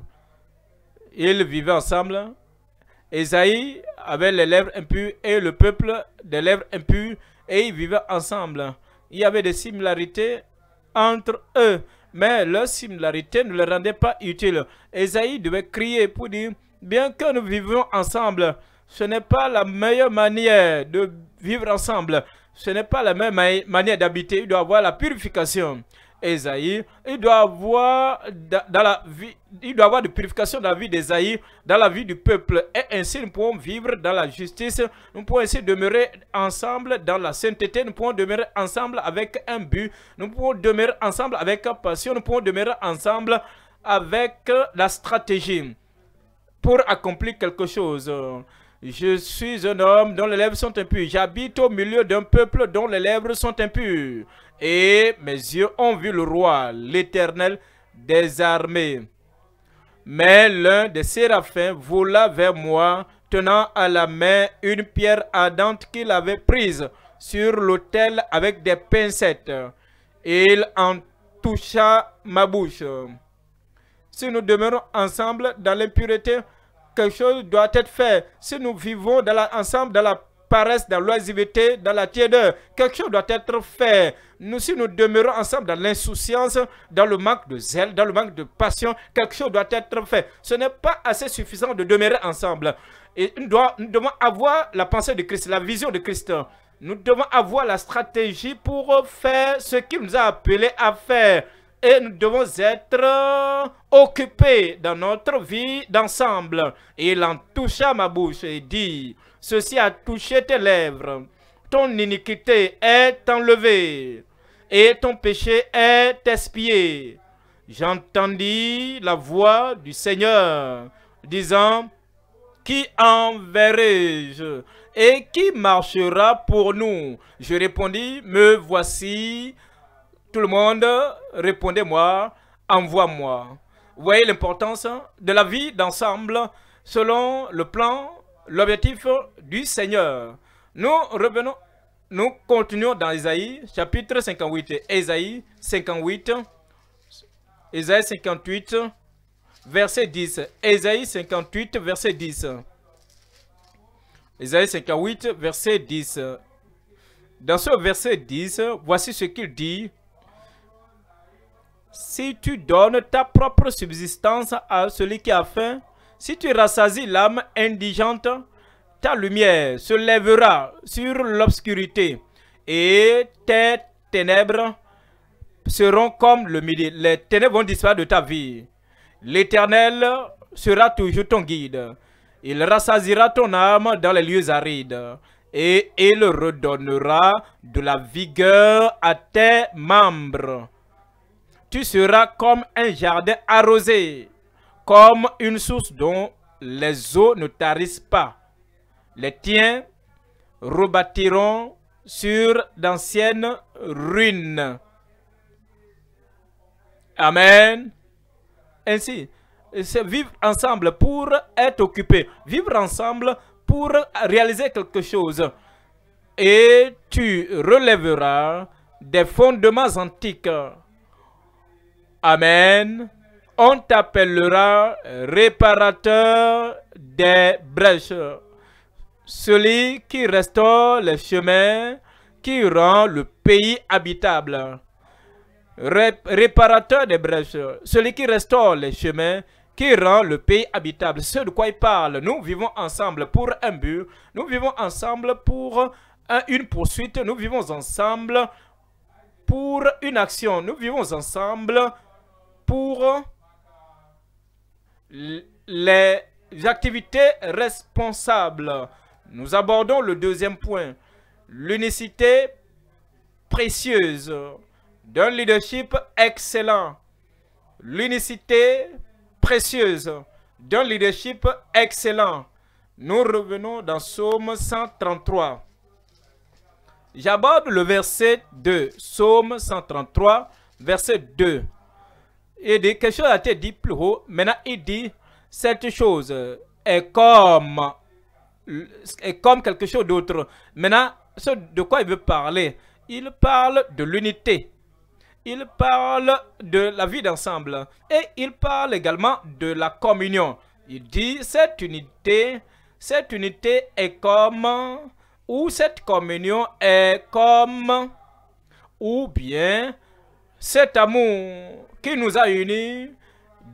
S1: Ils vivaient ensemble. Ésaïe avait les lèvres impures et le peuple des lèvres impures et ils vivaient ensemble. Il y avait des similarités entre eux, mais leurs similarité ne les rendaient pas utiles. Esaïe devait crier pour dire, bien que nous vivions ensemble, ce n'est pas la meilleure manière de vivre ensemble. Ce n'est pas la même manière d'habiter. Il doit avoir la purification. Esaïe, il doit avoir dans la vie, il doit avoir de purification dans la vie d'Esaïe, dans la vie du peuple. Et ainsi, nous pouvons vivre dans la justice, nous pouvons ainsi demeurer ensemble dans la sainteté, nous pouvons demeurer ensemble avec un but, nous pouvons demeurer ensemble avec passion, nous pouvons demeurer ensemble avec la stratégie pour accomplir quelque chose. Je suis un homme dont les lèvres sont impures. J'habite au milieu d'un peuple dont les lèvres sont impures et mes yeux ont vu le roi, l'éternel des armées. Mais l'un des séraphins vola vers moi, tenant à la main une pierre ardente qu'il avait prise sur l'autel avec des pincettes. Il en toucha ma bouche. Si nous demeurons ensemble dans l'impureté, quelque chose doit être fait. Si nous vivons dans ensemble dans la paresse, dans l'oisiveté, dans la tiédeur. Quelque chose doit être fait. Nous, si nous demeurons ensemble dans l'insouciance, dans le manque de zèle, dans le manque de passion, quelque chose doit être fait. Ce n'est pas assez suffisant de demeurer ensemble. Et nous, nous devons avoir la pensée de Christ, la vision de Christ. Nous devons avoir la stratégie pour faire ce qu'il nous a appelé à faire. Et nous devons être occupés dans notre vie d'ensemble. Et il en toucha ma bouche et dit ceci a touché tes lèvres. Ton iniquité est enlevée et ton péché est espié. J'entendis la voix du Seigneur disant, Qui enverrai-je et qui marchera pour nous Je répondis, Me voici. Tout le monde, répondez-moi, envoie-moi. Vous voyez l'importance de la vie d'ensemble selon le plan l'objectif du Seigneur. Nous revenons, nous continuons dans Isaïe, chapitre 58. Isaïe 58, Isaïe 58, verset 10. Isaïe 58, verset 10. Isaïe 58, verset 10. Dans ce verset 10, voici ce qu'il dit. Si tu donnes ta propre subsistance à celui qui a faim, si tu rassasies l'âme indigente, ta lumière se lèvera sur l'obscurité et tes ténèbres seront comme le midi. Les ténèbres vont disparaître de ta vie. L'Éternel sera toujours ton guide. Il rassasira ton âme dans les lieux arides et il redonnera de la vigueur à tes membres. Tu seras comme un jardin arrosé comme une source dont les eaux ne tarissent pas. Les tiens rebâtiront sur d'anciennes ruines. Amen. Ainsi, vivre ensemble pour être occupé, vivre ensemble pour réaliser quelque chose. Et tu relèveras des fondements antiques. Amen on t'appellera réparateur des brèches, celui qui restaure les chemins, qui rend le pays habitable. réparateur des brèches, celui qui restaure les chemins, qui rend le pays habitable. Ce de quoi il parle, nous vivons ensemble pour un but, nous vivons ensemble pour une poursuite, nous vivons ensemble pour une action, nous vivons ensemble pour les activités responsables. Nous abordons le deuxième point, l'unicité précieuse d'un leadership excellent. L'unicité précieuse d'un leadership excellent. Nous revenons dans Psaume 133. J'aborde le verset 2, Psaume 133, verset 2 et dit, quelque chose a été dit plus haut. Maintenant, il dit, cette chose est comme, est comme quelque chose d'autre. Maintenant, de quoi il veut parler Il parle de l'unité. Il parle de la vie d'ensemble. Et il parle également de la communion. Il dit, cette unité, cette unité est comme, ou cette communion est comme, ou bien cet amour qui nous a unis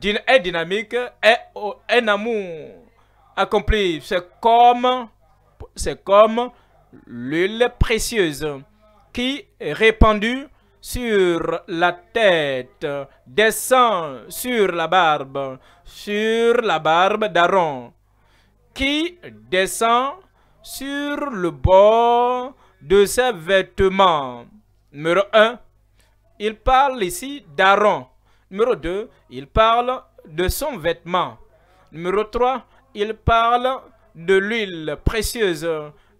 S1: est dynamique, et un amour accompli. C'est comme, c'est comme l'huile précieuse qui est répandue sur la tête, descend sur la barbe, sur la barbe d'Aaron, qui descend sur le bord de ses vêtements. Numéro 1, il parle ici d'Aaron. Numéro 2, il parle de son vêtement. Numéro 3, il parle de l'huile précieuse,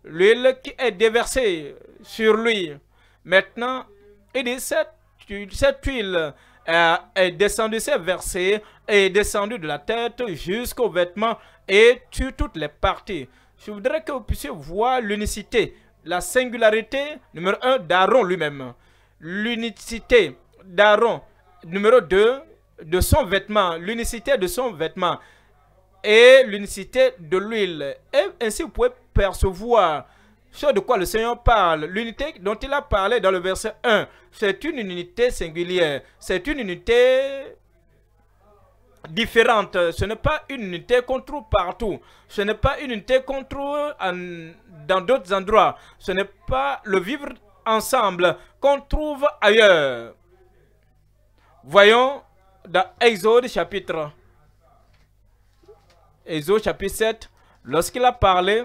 S1: l'huile qui est déversée sur lui. Maintenant, il dit cette, huile euh, est descendue, s'est versée, est descendue de la tête jusqu'aux vêtements et sur toutes les parties. Je voudrais que vous puissiez voir l'unicité, la singularité, numéro 1, d'Aaron lui-même. L'unicité d'Aaron numéro 2, de son vêtement, l'unicité de son vêtement et l'unicité de l'huile. Et ainsi, vous pouvez percevoir ce de quoi le Seigneur parle. L'unité dont il a parlé dans le verset 1, c'est une unité singulière, c'est une unité différente. Ce n'est pas une unité qu'on trouve partout. Ce n'est pas une unité qu'on trouve dans d'autres endroits. Ce n'est pas le vivre ensemble qu'on trouve ailleurs. Voyons dans Exode chapitre Exode chapitre 7, lorsqu'il a parlé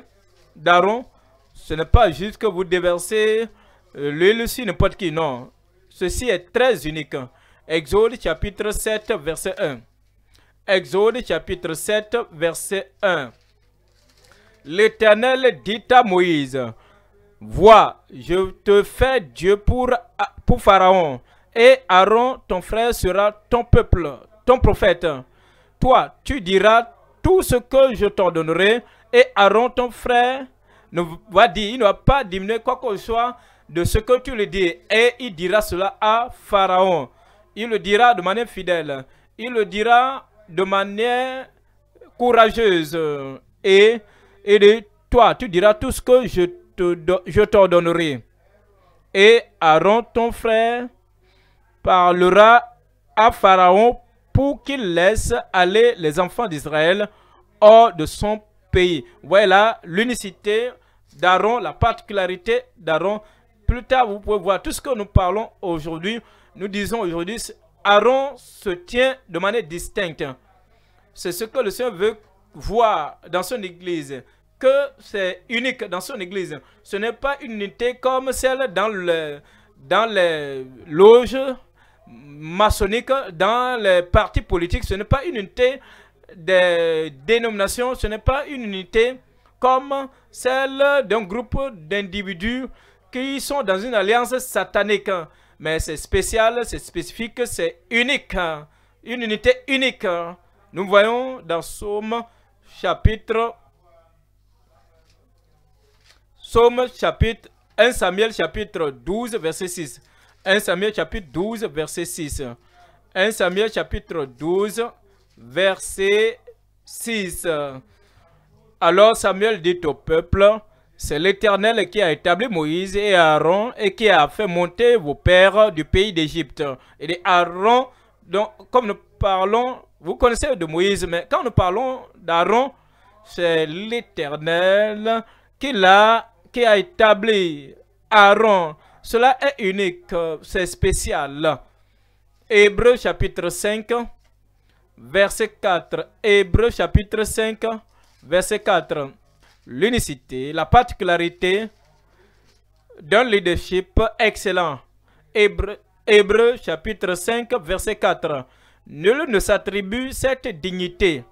S1: d'Aaron, ce n'est pas juste que vous déversez euh, l'huile sur n'importe qui, non. Ceci est très unique. Exode chapitre 7, verset 1. Exode chapitre 7, verset 1. L'Éternel dit à Moïse, Vois, je te fais Dieu pour, pour Pharaon, et Aaron, ton frère, sera ton peuple, ton prophète. Toi, tu diras tout ce que je t'ordonnerai, et Aaron, ton frère, ne va il ne va pas diminuer quoi que ce soit de ce que tu lui dis, et il dira cela à Pharaon. Il le dira de manière fidèle, il le dira de manière courageuse, et, et toi, tu diras tout ce que je t'ordonnerai. Je et Aaron, ton frère, parlera à Pharaon pour qu'il laisse aller les enfants d'Israël hors de son pays. Voilà l'unicité d'Aaron, la particularité d'Aaron. Plus tard, vous pouvez voir tout ce que nous parlons aujourd'hui. Nous disons aujourd'hui, Aaron se tient de manière distincte. C'est ce que le Seigneur veut voir dans son Église, que c'est unique dans son Église. Ce n'est pas une unité comme celle dans, le, dans les loges maçonnique dans les partis politiques. Ce n'est pas une unité de dénominations, ce n'est pas une unité comme celle d'un groupe d'individus qui sont dans une alliance satanique. Mais c'est spécial, c'est spécifique, c'est unique. Une unité unique. Nous voyons dans Somme chapitre... Somme chapitre... 1 Samuel chapitre 12 verset 6. 1 Samuel chapitre 12, verset 6. 1 Samuel chapitre 12, verset 6. Alors Samuel dit au peuple, c'est l'Éternel qui a établi Moïse et Aaron et qui a fait monter vos pères du pays d'Égypte. Et Aaron, donc, comme nous parlons, vous connaissez de Moïse, mais quand nous parlons d'Aaron, c'est l'Éternel qui, qui a établi Aaron cela est unique, euh, c'est spécial. Hébreu chapitre 5, verset 4. Hébreu chapitre 5, verset 4. L'unicité, la particularité d'un leadership excellent. Hébreu, chapitre 5, verset 4. Nul ne s'attribue cette dignité.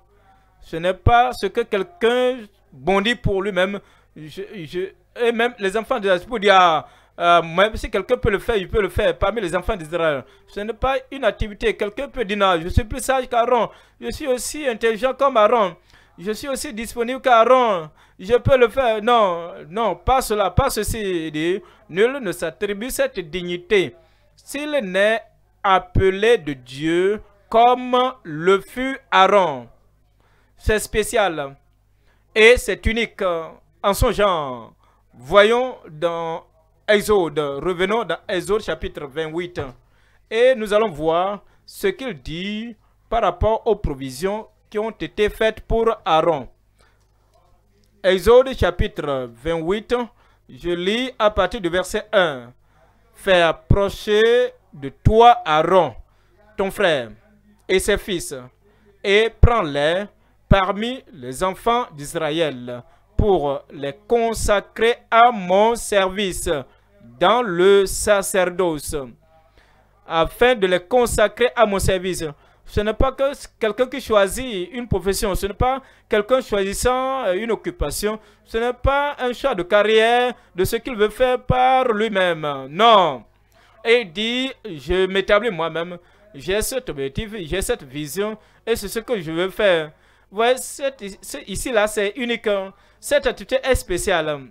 S1: Ce n'est pas ce que quelqu'un bondit pour lui-même. Je, et même les enfants de la pour ah, euh, même si quelqu'un peut le faire, il peut le faire parmi les enfants d'Israël. Ce n'est pas une activité. Quelqu'un peut dire, non, je suis plus sage qu'Aaron. Je suis aussi intelligent comme Aaron. Je suis aussi disponible qu'Aaron. Je peux le faire. Non, non, pas cela, pas ceci. nul ne s'attribue cette dignité. S'il n'est appelé de Dieu comme le fut Aaron. C'est spécial et c'est unique en son genre. Voyons dans Exode. Revenons dans Exode chapitre 28. Et nous allons voir ce qu'il dit par rapport aux provisions qui ont été faites pour Aaron. Exode chapitre 28, je lis à partir du verset 1. Fais approcher de toi Aaron, ton frère, et ses fils, et prends-les parmi les enfants d'Israël pour les consacrer à mon service dans le sacerdoce, afin de les consacrer à mon service. Ce n'est pas que quelqu'un qui choisit une profession, ce n'est pas quelqu'un choisissant euh, une occupation, ce n'est pas un choix de carrière, de ce qu'il veut faire par lui-même. Non. Et il dit, je m'établis moi-même, j'ai cet objectif, j'ai cette vision, et c'est ce que je veux faire. Ouais, ici, là, c'est unique. Hein. Cette attitude est spéciale.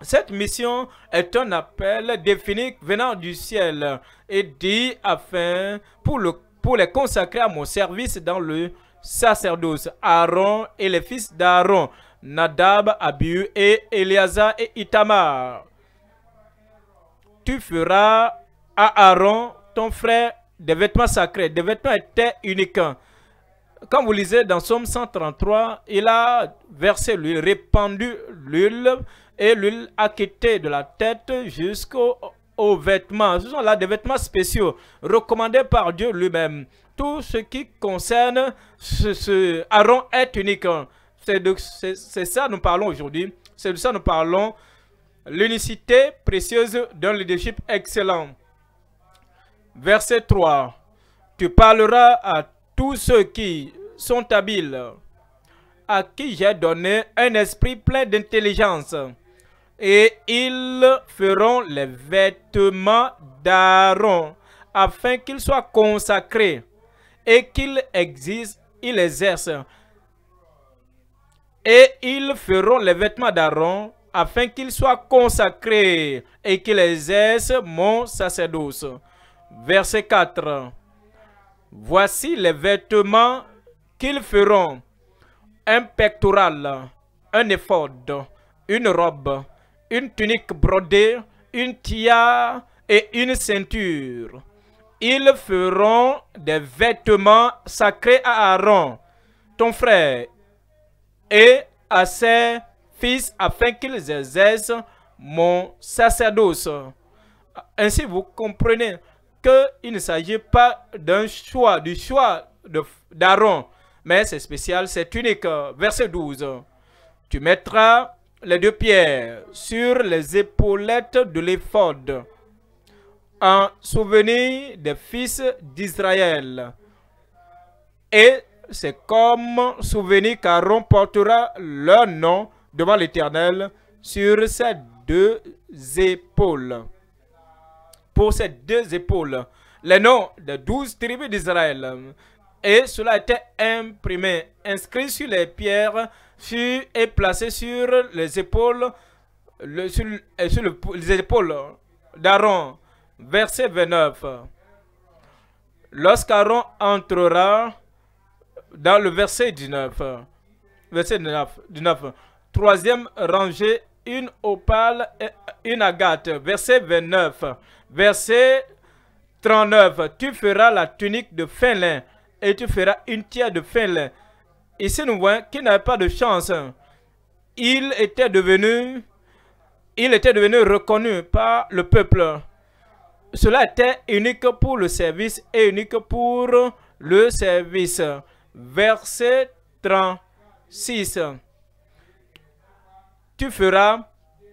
S1: Cette mission est un appel défini venant du ciel et dit afin pour, le, pour les consacrer à mon service dans le sacerdoce. Aaron et les fils d'Aaron, Nadab, Abihu et Eleazar et Itamar. Tu feras à Aaron, ton frère, des vêtements sacrés, des vêtements étaient uniques. Comme vous lisez dans Somme 133, il a versé l'huile, répandu l'huile et l'huile quitté de la tête jusqu'aux vêtements. Ce sont là des vêtements spéciaux recommandés par Dieu lui-même. Tout ce qui concerne ce, Aaron est unique. Hein. C'est de c'est ça nous parlons aujourd'hui. C'est de ça nous parlons. L'unicité précieuse d'un leadership excellent. Verset 3. Tu parleras à tous ceux qui sont habiles, à qui j'ai donné un esprit plein d'intelligence et ils feront les vêtements d'Aaron afin qu'ils soient consacrés et qu'ils exercent, exerce. Et ils feront les vêtements d'Aaron afin qu'ils soient consacrés et qu'ils exercent mon sacerdoce. Verset 4. Voici les vêtements qu'ils feront. Un pectoral, un éphode, une robe, une tunique brodée, une tiare et une ceinture. Ils feront des vêtements sacrés à Aaron, ton frère, et à ses fils afin qu'ils exercent mon sacerdoce. Ainsi, vous comprenez qu'il ne s'agit pas d'un choix, du choix d'Aaron, mais c'est spécial, c'est unique. Verset 12. Tu mettras les deux pierres sur les épaulettes de l'éphod, un souvenir des fils d'Israël. Et c'est comme souvenir qu'Aaron portera leur nom devant l'Éternel sur ces deux épaules. Pour ces deux épaules, les noms des douze tribus d'Israël, et cela était imprimé, inscrit sur les pierres, et placé sur les épaules, sur, euh, les épaules d'Aaron. Verset 29. Lorsqu'Aaron entrera dans le verset 19, verset 19, 19 troisième rangée, une opale et une agate. Verset 29. Verset 39. Tu feras la tunique de fin et tu feras une tiers de fin. Ici, nous voyons qu'il n'avait pas de chance. Il était devenu, il était devenu reconnu par le peuple. Cela était unique pour le service et unique pour le service. Verset 36. Tu feras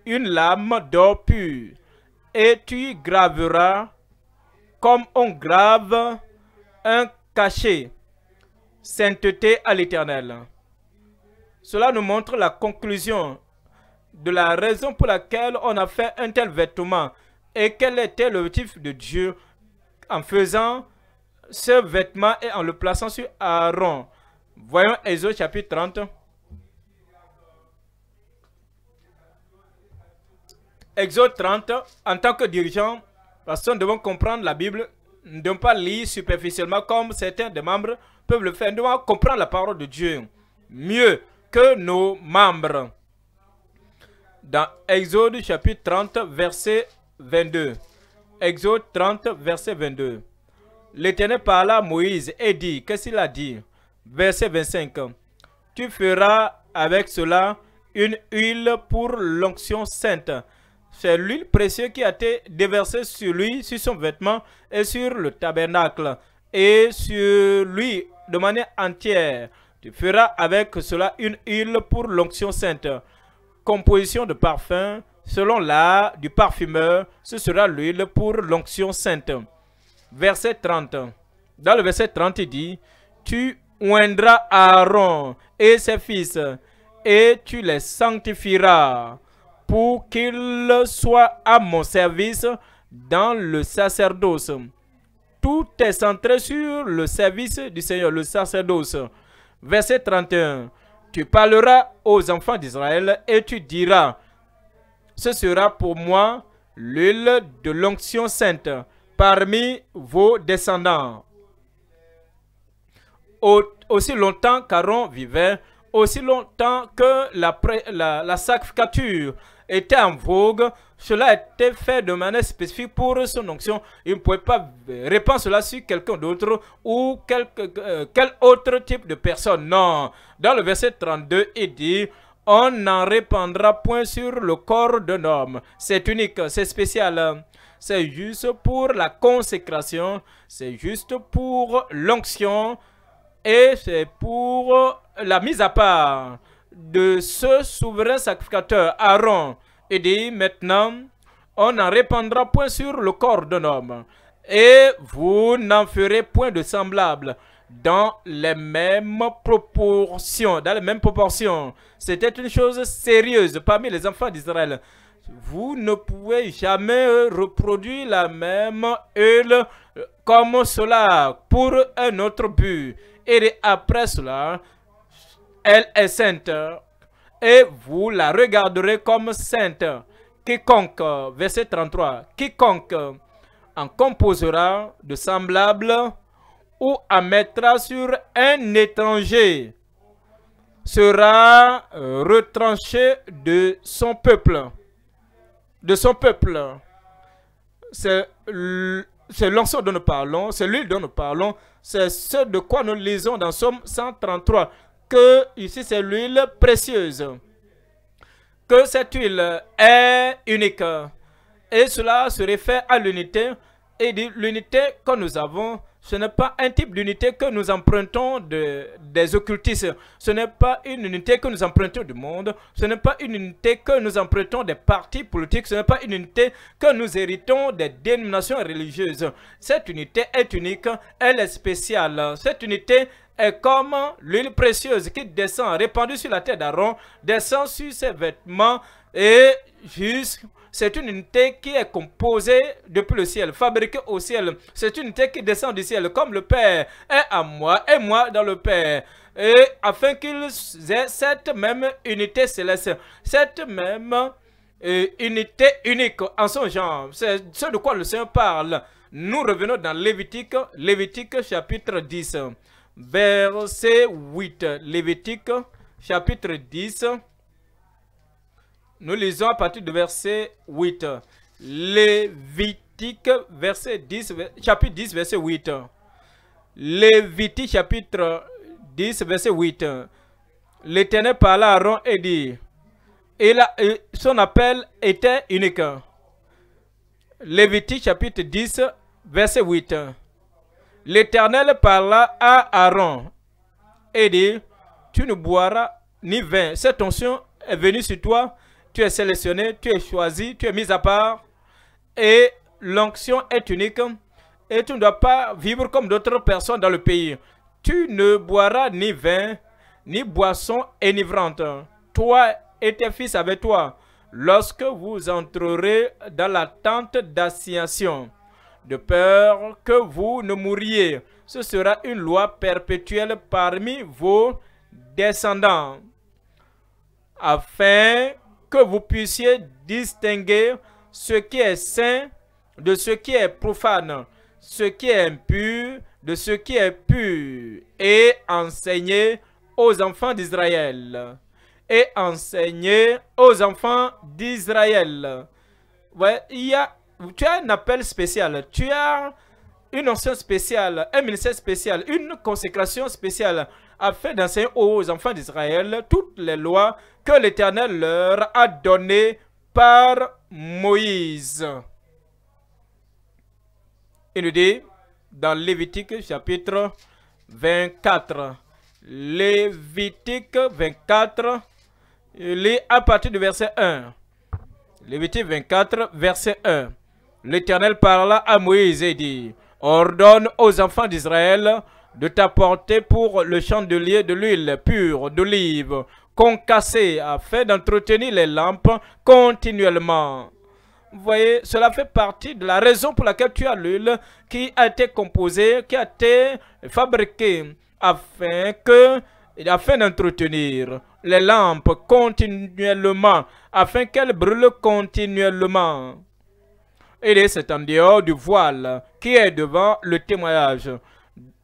S1: une lame d'or pur et tu graveras comme on grave un Caché, sainteté à l'éternel. Cela nous montre la conclusion de la raison pour laquelle on a fait un tel vêtement et quel était le motif de Dieu en faisant ce vêtement et en le plaçant sur Aaron. Voyons Exode chapitre 30. Exode 30, en tant que dirigeant, parce que nous devons comprendre la Bible ne pas lire superficiellement comme certains des membres peuvent le faire. Nous devons comprendre la parole de Dieu mieux que nos membres. Dans Exode chapitre 30, verset 22. Exode 30, verset 22. L'Éternel parla à Moïse et dit, qu'est-ce qu'il a dit Verset 25. Tu feras avec cela une huile pour l'onction sainte c'est l'huile précieuse qui a été déversée sur lui, sur son vêtement et sur le tabernacle et sur lui de manière entière. Tu feras avec cela une huile pour l'onction sainte. Composition de parfum, selon l'art du parfumeur, ce sera l'huile pour l'onction sainte. Verset 30. Dans le verset 30, il dit, Tu oindras Aaron et ses fils, et tu les sanctifieras pour qu'il soit à mon service dans le sacerdoce. Tout est centré sur le service du Seigneur, le sacerdoce. Verset 31. Tu parleras aux enfants d'Israël et tu diras, ce sera pour moi l'huile de l'onction sainte parmi vos descendants. aussi longtemps qu'Aaron vivait, aussi longtemps que la, la, la était en vogue, cela était fait de manière spécifique pour son onction. Il ne pouvait pas répandre cela sur quelqu'un d'autre ou euh, quel, autre type de personne. Non. Dans le verset 32, il dit on n'en répandra point sur le corps d'un homme. C'est unique, c'est spécial. C'est juste pour la consécration, c'est juste pour l'onction et c'est pour la mise à part de ce souverain sacrificateur Aaron et dit maintenant, on n'en répandra point sur le corps d'un homme et vous n'en ferez point de semblable dans les mêmes proportions, dans les mêmes proportions. C'était une chose sérieuse parmi les enfants d'Israël. Vous ne pouvez jamais reproduire la même huile euh, comme cela pour un autre but. Et après cela, elle est sainte et vous la regarderez comme sainte. Quiconque, verset 33, quiconque en composera de semblables ou en mettra sur un étranger sera euh, retranché de son peuple. De son peuple. C'est l'ensemble dont nous parlons, c'est lui dont nous parlons, c'est ce de quoi nous lisons dans Somme 133 que ici c'est l'huile précieuse, que cette huile est unique. Et cela se réfère à l'unité. Et l'unité que nous avons, ce n'est pas un type d'unité que nous empruntons de, des occultistes. Ce n'est pas une unité que nous empruntons du monde. Ce n'est pas une unité que nous empruntons des partis politiques. Ce n'est pas une unité que nous héritons des dénominations religieuses. Cette unité est unique. Elle est spéciale. Cette unité est comme l'huile précieuse qui descend, répandue sur la terre d'Aaron, descend sur ses vêtements et jusqu'à c'est une unité qui est composée depuis le ciel, fabriquée au ciel. C'est une unité qui descend du ciel, comme le Père est à moi et moi dans le Père. Et afin qu'ils aient cette même unité céleste, cette même euh, unité unique en son genre. C'est ce de quoi le Seigneur parle. Nous revenons dans Lévitique, Lévitique chapitre 10 verset 8, Lévitique chapitre 10. Nous lisons à partir du verset 8. Lévitique verset 10, chapitre 10 verset 8. Lévitique chapitre 10 verset 8. L'Éternel parla à Aaron et dit euh, son appel était unique. Lévitique chapitre 10 verset 8. L'Éternel parla à Aaron et dit, tu ne boiras ni vin. Cette onction est venue sur toi, tu es sélectionné, tu es choisi, tu es mis à part. Et l'onction est unique et tu ne dois pas vivre comme d'autres personnes dans le pays. Tu ne boiras ni vin, ni boisson enivrante. Toi et tes fils avec toi, lorsque vous entrerez dans la tente d'assignation de peur que vous ne mouriez. Ce sera une loi perpétuelle parmi vos descendants, afin que vous puissiez distinguer ce qui est saint de ce qui est profane, ce qui est impur de ce qui est pur, et enseigner aux enfants d'Israël. Et enseigner aux enfants d'Israël. il y a tu as un appel spécial, tu as une ancienne spéciale, un ministère spécial, une consécration spéciale afin d'enseigner aux enfants d'Israël toutes les lois que l'Éternel leur a données par Moïse. Il nous dit dans Lévitique chapitre 24. Lévitique 24, il lit à partir du verset 1. Lévitique 24, verset 1 l'Éternel parla à Moïse et dit, Ordonne aux enfants d'Israël de t'apporter pour le chandelier de l'huile pure d'olive, concassée, afin d'entretenir les lampes continuellement. Vous voyez, cela fait partie de la raison pour laquelle tu as l'huile qui a été composée, qui a été fabriquée, afin que afin d'entretenir les lampes continuellement, afin qu'elles brûlent continuellement. Il est cet en dehors du voile qui est devant le témoignage.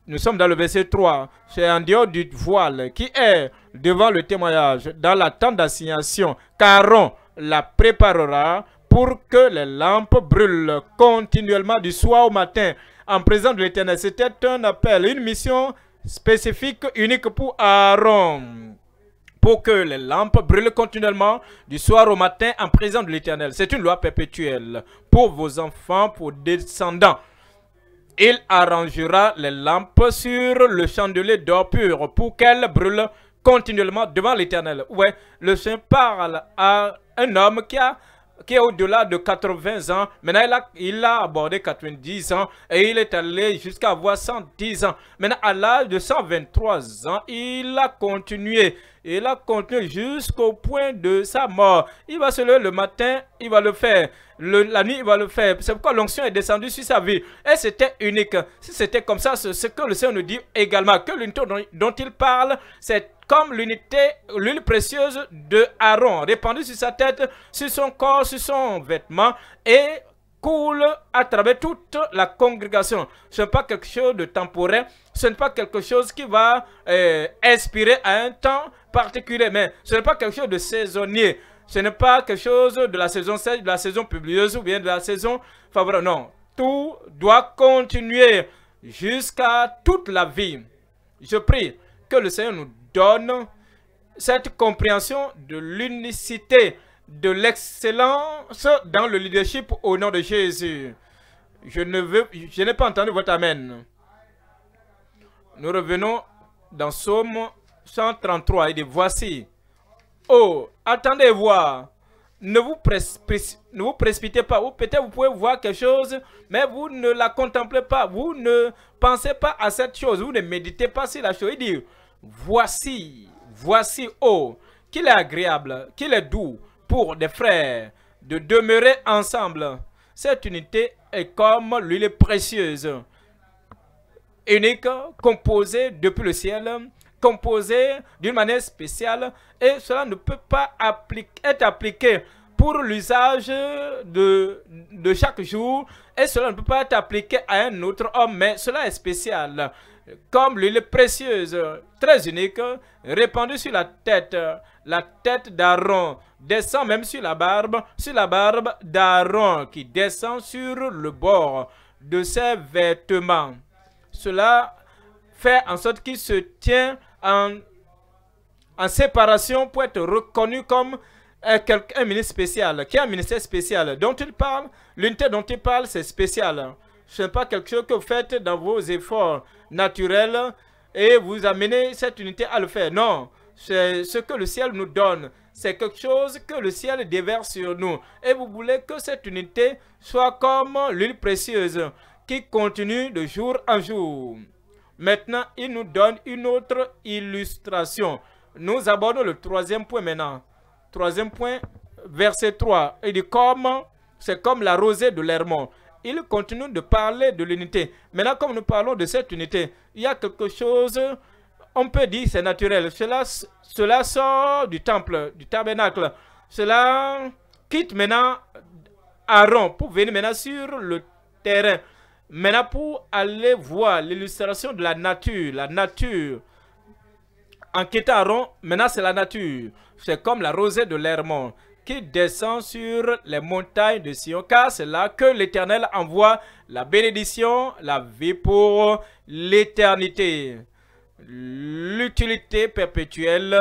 S1: Nous sommes dans le verset 3. C'est en dehors du voile qui est devant le témoignage, dans la tente d'assignation, qu'Aaron la préparera pour que les lampes brûlent continuellement du soir au matin en présence de l'Éternel. C'était un appel, une mission spécifique, unique pour Aaron pour que les lampes brûlent continuellement du soir au matin en présence de l'Éternel. C'est une loi perpétuelle pour vos enfants, pour descendants. Il arrangera les lampes sur le chandelier d'or pur pour qu'elles brûlent continuellement devant l'Éternel. Oui, le Saint parle à un homme qui a qui est au-delà de 80 ans. Maintenant, il a, abordé 90 ans et il est allé jusqu'à avoir 110 ans. Maintenant, à l'âge de 123 ans, il a continué. Il a continué jusqu'au point de sa mort. Il va se lever le matin, il va le faire. la nuit, il va le faire. C'est pourquoi l'onction est descendue sur sa vie. Et c'était unique. Si c'était comme ça, ce que le Seigneur nous dit également, que l'unité dont il parle, c'est comme l'unité, l'huile précieuse de Aaron, répandue sur sa tête, sur son corps, sur son vêtement, et coule à travers toute la congrégation. Ce n'est pas quelque chose de temporaire, ce n'est pas quelque chose qui va euh, inspirer à un temps particulier, mais ce n'est pas quelque chose de saisonnier. Ce n'est pas quelque chose de la saison sèche, de la saison publieuse ou bien de la saison favorable. Non, tout doit continuer jusqu'à toute la vie. Je prie que le Seigneur nous donne cette compréhension de l'unicité, de l'excellence dans le leadership au nom de Jésus. Je ne veux, je n'ai pas entendu votre Amen. Nous revenons dans Somme 133. Il dit, voici, oh, attendez voir, ne vous, ne vous précipitez pas. Ou peut-être vous pouvez voir quelque chose, mais vous ne la contemplez pas. Vous ne pensez pas à cette chose. Vous ne méditez pas sur la chose. Il dit, Voici, voici, oh, qu'il est agréable, qu'il est doux pour des frères de demeurer ensemble. Cette unité est comme l'huile précieuse, unique, composée depuis le ciel, composée d'une manière spéciale, et cela ne peut pas être appliqué pour l'usage de, de chaque jour, et cela ne peut pas être appliqué à un autre homme, mais cela est spécial comme l'huile précieuse, très unique, répandue sur la tête, la tête d'Aaron, descend même sur la barbe, sur la barbe d'Aaron, qui descend sur le bord de ses vêtements. Cela fait en sorte qu'il se tient en, séparation pour être reconnu comme un, un ministre spécial, qui est un ministère spécial dont il parle. L'unité dont il parle, c'est spécial. Ce n'est pas quelque chose que vous faites dans vos efforts naturel et vous amenez cette unité à le faire. Non, c'est ce que le ciel nous donne. C'est quelque chose que le ciel déverse sur nous. Et vous voulez que cette unité soit comme l'huile précieuse qui continue de jour en jour. Maintenant, il nous donne une autre illustration. Nous abordons le troisième point maintenant. Troisième point, verset 3. Il dit comme, c'est comme la rosée de l'Hermon il continue de parler de l'unité. Maintenant, comme nous parlons de cette unité, il y a quelque chose, on peut dire c'est naturel. Cela, cela sort du temple, du tabernacle. Cela quitte maintenant Aaron pour venir maintenant sur le terrain. Maintenant, pour aller voir l'illustration de la nature, la nature. En quittant Aaron, maintenant c'est la nature. C'est comme la rosée de l'Hermon qui descend sur les montagnes de Sion, car c'est là que l'Éternel envoie la bénédiction, la vie pour l'éternité. L'utilité perpétuelle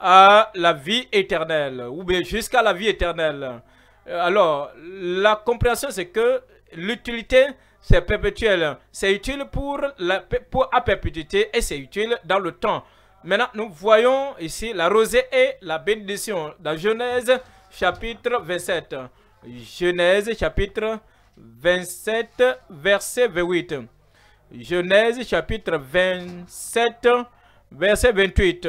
S1: à la vie éternelle, ou bien jusqu'à la vie éternelle. Euh, alors, la compréhension, c'est que l'utilité, c'est perpétuel. C'est utile pour, la, à perpétuité et c'est utile dans le temps. Maintenant, nous voyons ici la rosée et la bénédiction dans Genèse chapitre 27. Genèse chapitre 27, verset 28. Genèse chapitre 27, verset 28.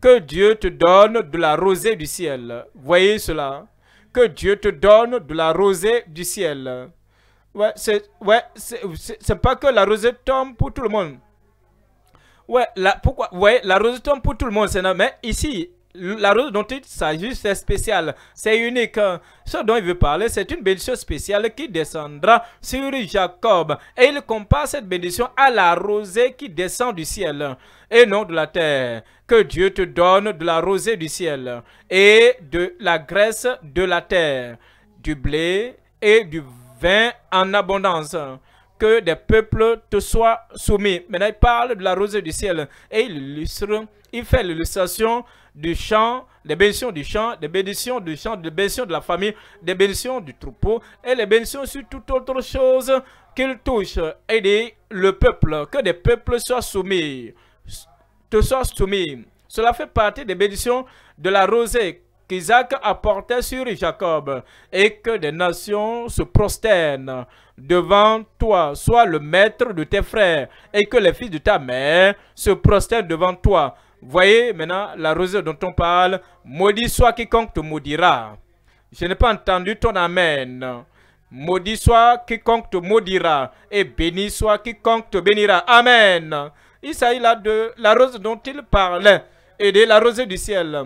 S1: Que Dieu te donne de la rosée du ciel. Voyez cela. Que Dieu te donne de la rosée du ciel. Ouais, c'est ouais, pas que la rosée tombe pour tout le monde. Ouais, la, pourquoi la rose tombe pour tout le monde, c'est Mais ici, la rose dont il s'agit, c'est spécial, c'est unique. Hein. Ce dont il veut parler, c'est une bénédiction spéciale qui descendra sur Jacob. Et il compare cette bénédiction à la rosée qui descend du ciel et non de la terre. Que Dieu te donne de la rosée du ciel et de la graisse de la terre, du blé et du vin en abondance que des peuples te soient soumis. Maintenant, il parle de la rosée du ciel et il illustre, il fait l'illustration du chant, des bénédictions du chant, des bénédictions du chant, des bénédictions de la famille, des bénédictions du troupeau et les bénédictions sur toute autre chose qu'il touche. Et le peuple, que des peuples soient soumis, te soient soumis. Cela fait partie des bénédictions de la rosée qu'Isaac apportait sur Jacob, et que des nations se prosternent devant toi, sois le maître de tes frères, et que les fils de ta mère se prosternent devant toi. Voyez maintenant la rose dont on parle, maudit soit quiconque te maudira. Je n'ai pas entendu ton Amen. Maudit soit quiconque te maudira, et béni soit quiconque te bénira. Amen. Il s'agit là de la rose dont il parlait, et de la rose du ciel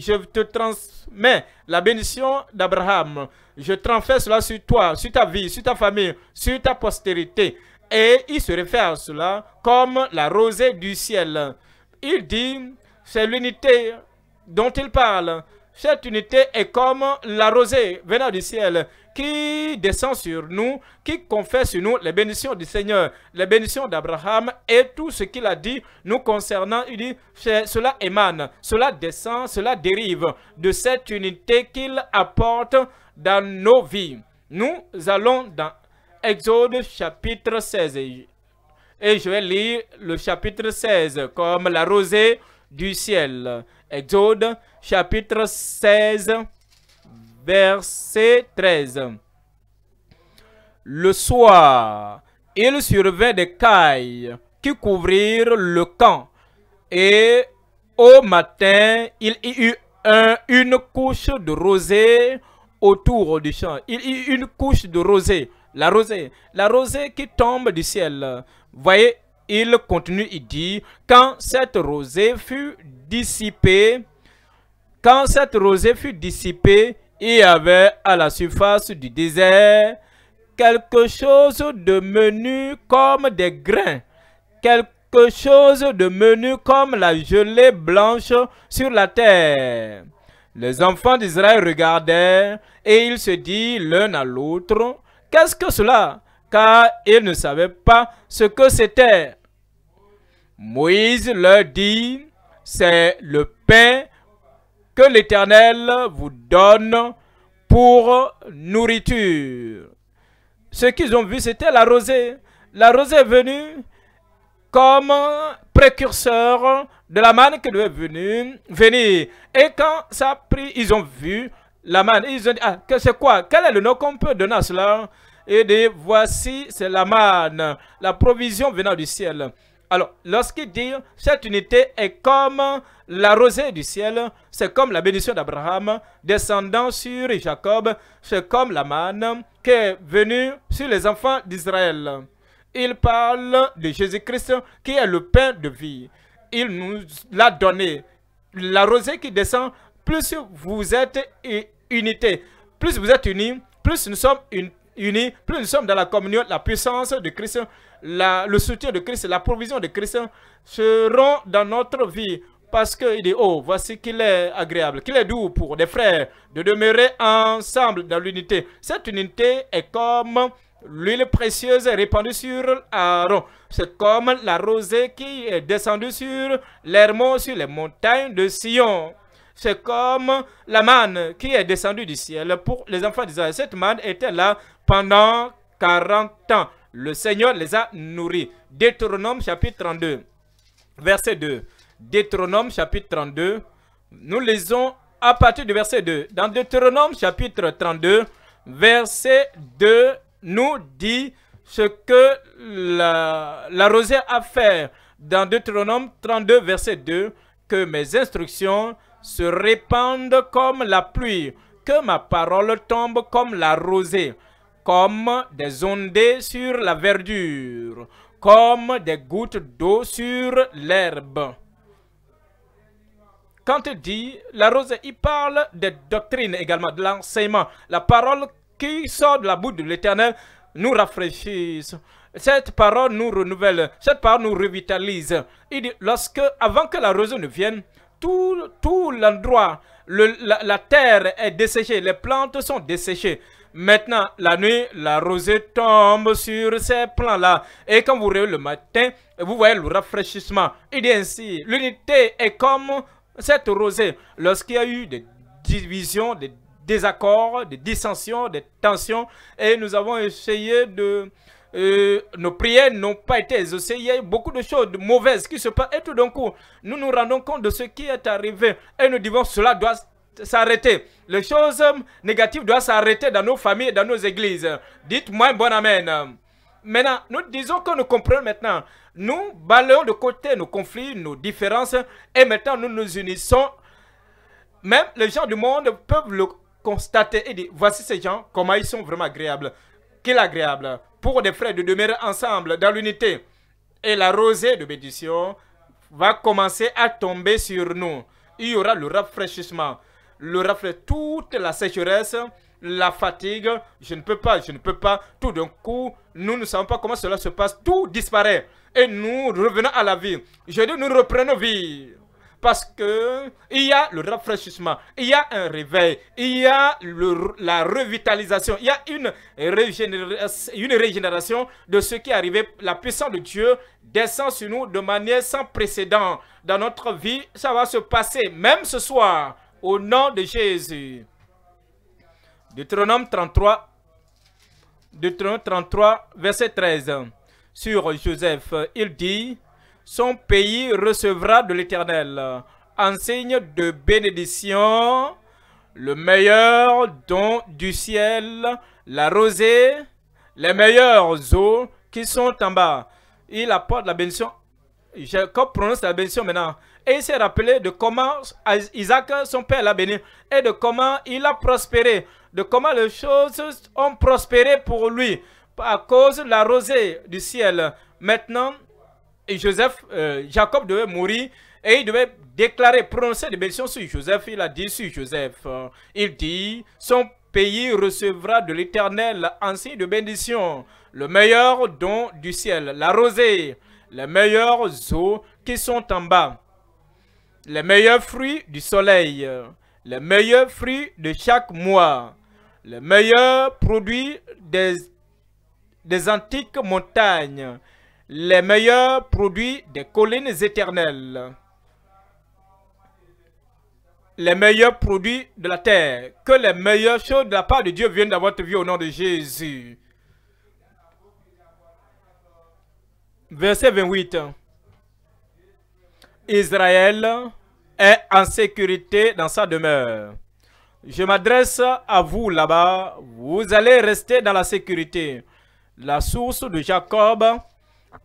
S1: je te transmets la bénédiction d'Abraham. Je transfère cela sur toi, sur ta vie, sur ta famille, sur ta postérité. Et il se réfère à cela comme la rosée du ciel. Il dit, c'est l'unité dont il parle. Cette unité est comme la rosée venant du ciel qui descend sur nous, qui confesse sur nous les bénitions du Seigneur, les bénédictions d'Abraham et tout ce qu'il a dit nous concernant. Il dit, cela émane, cela descend, cela dérive de cette unité qu'il apporte dans nos vies. Nous allons dans Exode chapitre 16 et je vais lire le chapitre 16 comme la rosée du ciel. Exode chapitre 16 verset 13. Le soir, il survint des cailles qui couvrirent le camp, et au matin, il y eut une couche de rosée autour du champ. Il y eut une couche de rosée, la rosée, la rosée qui tombe du ciel. Voyez, il continue, il dit, quand cette rosée fut dissipée, quand cette rosée fut dissipée, il y avait à la surface du désert quelque chose de menu comme des grains, quelque chose de menu comme la gelée blanche sur la terre. Les enfants d'Israël regardaient et ils se dirent l'un à l'autre, « Qu'est-ce que cela ?» car ils ne savaient pas ce que c'était. Moïse leur dit, « C'est le pain que l'Éternel vous donne pour nourriture. Ce qu'ils ont vu, c'était la rosée. La rosée est venue comme précurseur de la manne qui devait venir. Et quand ça a pris, ils ont vu la manne. Ils ont dit, ah, c'est quoi Quel est le nom qu'on peut donner à cela Et dit, voici, c'est la manne, la provision venant du ciel. Alors, lorsqu'il dit, cette unité est comme la rosée du ciel, c'est comme la bénédiction d'Abraham descendant sur Jacob, c'est comme la manne qui est venue sur les enfants d'Israël. Il parle de Jésus-Christ qui est le pain de vie. Il nous l'a donné. La rosée qui descend, plus vous êtes unité, plus vous êtes unis, plus nous sommes unis, plus nous sommes dans la communion, la puissance de Christ, le soutien de Christ, la provision de Christ seront dans notre vie. Parce qu'il dit, oh, voici qu'il est agréable, qu'il est doux pour des frères de demeurer ensemble dans l'unité. Cette unité est comme l'huile précieuse répandue sur Aaron. C'est comme la rosée qui est descendue sur l'hermon, sur les montagnes de Sion. C'est comme la manne qui est descendue du ciel pour les enfants d'Israël. Cette manne était là pendant 40 ans le Seigneur les a nourris. Deutéronome chapitre 32, verset 2. Deutéronome chapitre 32, nous lisons à partir du verset 2. Dans Deutéronome chapitre 32, verset 2, nous dit ce que la, la rosée a fait. Dans Deutéronome 32, verset 2, que mes instructions se répandent comme la pluie, que ma parole tombe comme la rosée comme des ondées sur la verdure, comme des gouttes d'eau sur l'herbe. Quand il dit la rose, il parle des doctrines également, de l'enseignement. La parole qui sort de la bouche de l'Éternel nous rafraîchit. Cette parole nous renouvelle, cette parole nous revitalise. Il dit, lorsque, avant que la rose ne vienne, tout, tout l'endroit, la terre est desséchée, les plantes sont desséchées. Maintenant, la nuit, la rosée tombe sur ces plans-là. Et quand vous rêvez le matin, vous voyez le rafraîchissement. Il dit ainsi, l'unité est comme cette rosée. Lorsqu'il y a eu des divisions, des désaccords, des dissensions, des tensions, et nous avons essayé de... Euh, nos prières n'ont pas été exaucées. Il y a eu beaucoup de choses mauvaises qui se passent. Et tout d'un coup, nous nous rendons compte de ce qui est arrivé. Et nous disons, cela doit s'arrêter. Les choses négatives doivent s'arrêter dans nos familles dans nos églises. Dites-moi bon amen. Maintenant, nous disons que nous comprenons maintenant. Nous balayons de côté nos conflits, nos différences, et maintenant nous nous unissons. Même les gens du monde peuvent le constater et dire, voici ces gens, comment ils sont vraiment agréables. Quel agréable pour des frères de demeurer ensemble dans l'unité. Et la rosée de bénédiction va commencer à tomber sur nous. Il y aura le rafraîchissement le rafraîchissement, toute la sécheresse, la fatigue. Je ne peux pas, je ne peux pas. Tout d'un coup, nous ne savons pas comment cela se passe. Tout disparaît. Et nous revenons à la vie. Je dis, nous reprenons vie parce que il y a le rafraîchissement, il y a un réveil, il y a la revitalisation, il y a une, régénération, une régénération de ce qui est arrivé. La puissance de Dieu descend sur nous de manière sans précédent dans notre vie. Ça va se passer même ce soir. Au nom de Jésus. Deutéronome 33, Deutéronome 33, verset 13. Sur Joseph, il dit, Son pays recevra de l'Éternel en signe de bénédiction, le meilleur don du ciel, la rosée, les meilleures eaux qui sont en bas. Il apporte la bénédiction. Jacob prononce la bénédiction maintenant. Et il s'est rappelé de comment Isaac, son père, l'a béni. Et de comment il a prospéré. De comment les choses ont prospéré pour lui. À cause de la rosée du ciel. Maintenant, Joseph, euh, Jacob devait mourir. Et il devait déclarer, prononcer des bénédictions sur Joseph. Il a dit sur Joseph. Euh, il dit, son pays recevra de l'éternel un signe de bénédiction. Le meilleur don du ciel. La rosée les meilleures eaux qui sont en bas les meilleurs fruits du soleil, les meilleurs fruits de chaque mois, les meilleurs produits des, des antiques montagnes, les meilleurs produits des collines éternelles, les meilleurs produits de la terre. Que les meilleures choses de la part de Dieu viennent dans votre vie au nom de Jésus. Verset 28. Israël est en sécurité dans sa demeure. Je m'adresse à vous là-bas. Vous allez rester dans la sécurité. La source de Jacob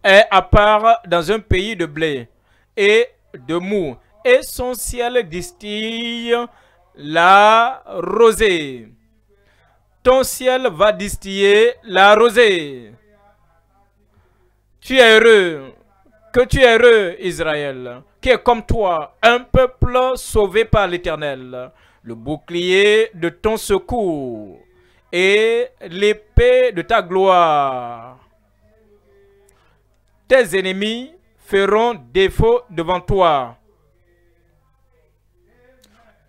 S1: est à part dans un pays de blé et de mou. Et son ciel distille la rosée. Ton ciel va distiller la rosée. Tu es heureux. Que tu es heureux, Israël est comme toi, un peuple sauvé par l'Éternel, le bouclier de ton secours et l'épée de ta gloire. Tes ennemis feront défaut devant toi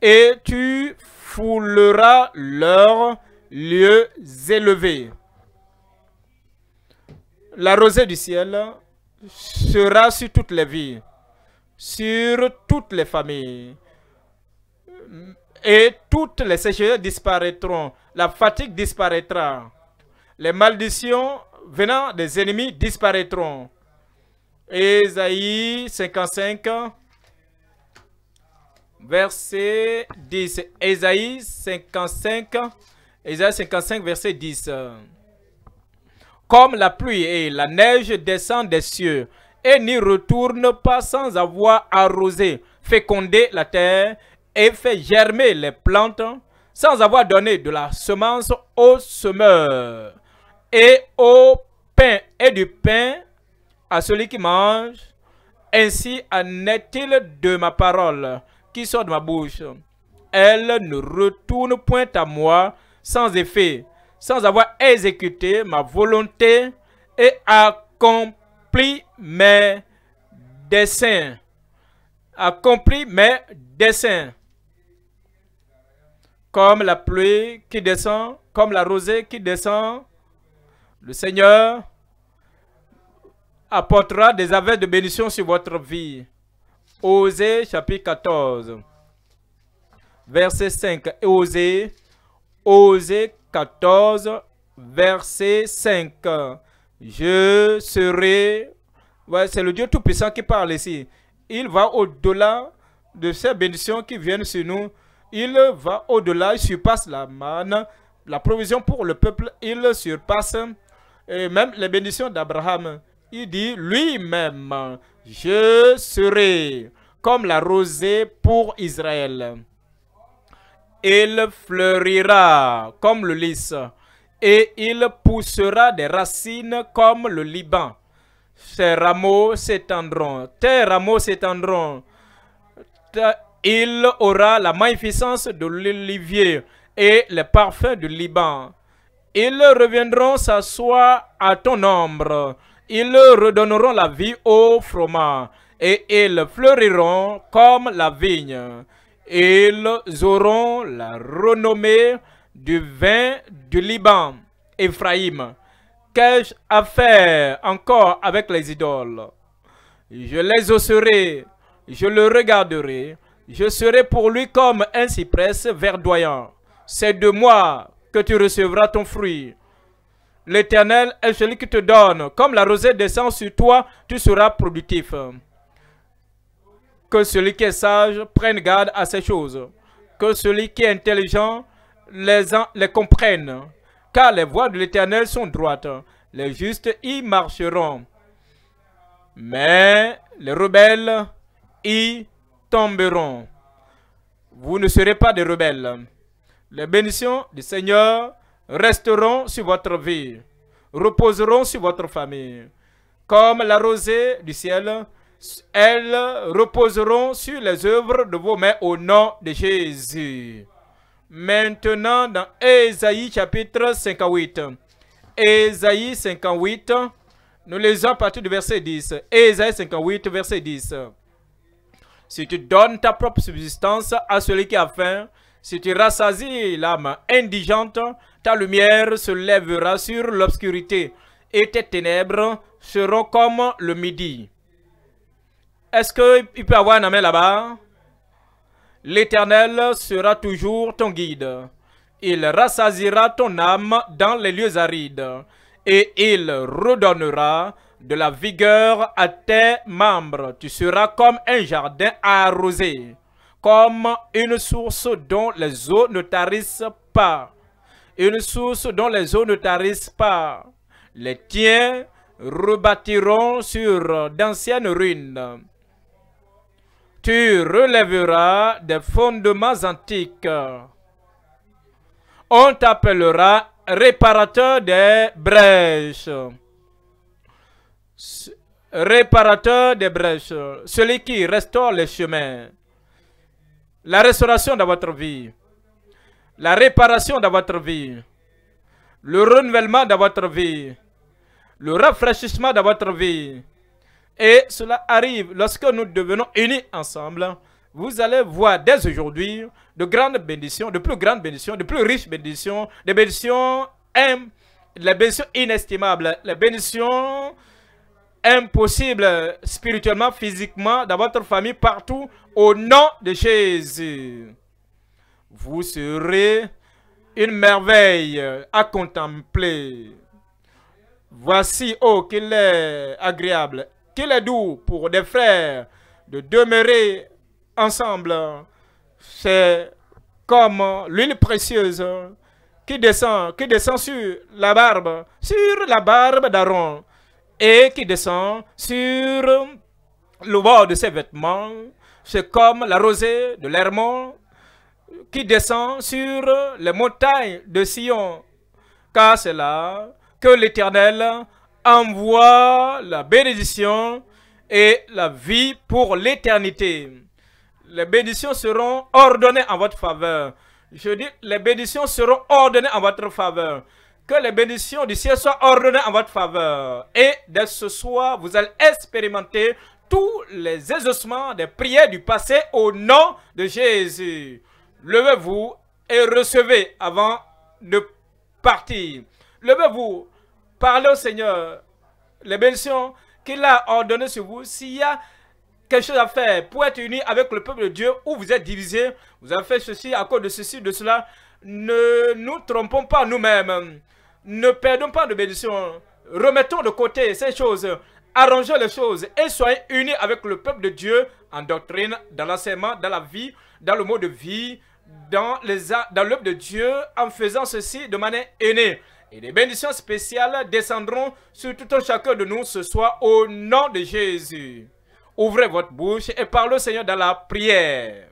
S1: et tu fouleras leurs lieux élevés. La rosée du ciel sera sur toutes les vies sur toutes les familles. Et toutes les sécheresses disparaîtront. La fatigue disparaîtra. Les malédictions venant des ennemis disparaîtront. Ésaïe 55, verset 10. Ésaïe 55, Ésaïe 55, verset 10. Comme la pluie et la neige descendent des cieux, et n'y retourne pas sans avoir arrosé, fécondé la terre et fait germer les plantes, sans avoir donné de la semence au semeur et au pain et du pain à celui qui mange. Ainsi en est-il de ma parole qui sort de ma bouche. Elle ne retourne point à moi sans effet, sans avoir exécuté ma volonté et accompli accomplis mes desseins. Accomplis mes desseins. Comme la pluie qui descend, comme la rosée qui descend, le Seigneur apportera des aveux de bénédiction sur votre vie. Osée chapitre 14, verset 5. Osée, Osée 14, verset 5. Je serai... c'est le Dieu Tout-Puissant qui parle ici. Il va au-delà de ces bénédictions qui viennent sur nous. Il va au-delà, il surpasse la manne, la provision pour le peuple, il surpasse même les bénédictions d'Abraham. Il dit lui-même, je serai comme la rosée pour Israël. Il fleurira comme le lys et il poussera des racines comme le Liban. Ses rameaux s'étendront, tes rameaux s'étendront. Il aura la magnificence de l'olivier et les parfums du Liban. Ils reviendront s'asseoir à ton ombre. Ils redonneront la vie au froment et ils fleuriront comme la vigne. Ils auront la renommée du vin du Liban, Ephraim. Qu'ai-je à faire encore avec les idoles Je les osserai, je le regarderai, je serai pour lui comme un cypress verdoyant. C'est de moi que tu recevras ton fruit. L'Éternel est celui qui te donne. Comme la rosée descend sur toi, tu seras productif. Que celui qui est sage prenne garde à ces choses. Que celui qui est intelligent les, les comprennent. Car les voies de l'Éternel sont droites. Les justes y marcheront. Mais les rebelles y tomberont. Vous ne serez pas des rebelles. Les bénitions du Seigneur resteront sur votre vie, reposeront sur votre famille. Comme la rosée du ciel, elles reposeront sur les œuvres de vos mains au nom de Jésus maintenant dans Ésaïe chapitre 58. Ésaïe 58, nous lisons à partir du verset 10. Ésaïe 58, verset 10. Si tu donnes ta propre subsistance à celui qui a faim, si tu rassasies l'âme indigente, ta lumière se lèvera sur l'obscurité et tes ténèbres seront comme le midi. Est-ce qu'il peut y avoir un amen là-bas? L'Éternel sera toujours ton guide. Il rassasira ton âme dans les lieux arides, et il redonnera de la vigueur à tes membres. Tu seras comme un jardin arrosé, comme une source dont les eaux ne tarissent pas. Une source dont les eaux ne tarissent pas. Les tiens rebâtiront sur d'anciennes ruines tu relèveras des fondements antiques. On t'appellera réparateur des brèches. Réparateur des brèches, celui qui restaure les chemins. La restauration de votre vie, la réparation de votre vie, le renouvellement de votre vie, le rafraîchissement de votre vie, et cela arrive lorsque nous devenons unis ensemble. Vous allez voir dès aujourd'hui de grandes bénédictions, de plus grandes bénédictions, de plus riches bénédictions, des bénédictions, les bénédictions inestimables, Des bénédictions impossibles spirituellement, physiquement, dans votre famille, partout, au nom de Jésus. Vous serez une merveille à contempler. Voici, oh, qu'il est agréable qu'il est doux pour des frères de demeurer ensemble. C'est comme l'huile précieuse qui descend, qui descend sur la barbe, sur la barbe d'Aaron, et qui descend sur le bord de ses vêtements. C'est comme la rosée de l'Hermon qui descend sur les montagnes de Sion. Car c'est là que l'Éternel envoie la bénédiction et la vie pour l'éternité. Les bénédictions seront ordonnées en votre faveur. Je dis, les bénédictions seront ordonnées en votre faveur. Que les bénédictions du ciel soient ordonnées en votre faveur. Et dès ce soir, vous allez expérimenter tous les exaucements des prières du passé au nom de Jésus. Levez-vous et recevez avant de partir. Levez-vous Parlez au Seigneur. Les bénédictions qu'il a ordonnées sur vous, s'il y a quelque chose à faire pour être unis avec le peuple de Dieu ou vous êtes divisés, vous avez fait ceci à cause de ceci, de cela, ne nous trompons pas nous-mêmes. Ne perdons pas de bénédictions. Remettons de côté ces choses. Arrangeons les choses et soyez unis avec le peuple de Dieu en doctrine, dans l'enseignement, dans la vie, dans le mot de vie, dans l'œuvre dans de Dieu, en faisant ceci de manière aînée et des bénédictions spéciales descendront sur tout un chacun de nous ce soir au nom de Jésus. Ouvrez votre bouche et parlez au Seigneur dans la prière.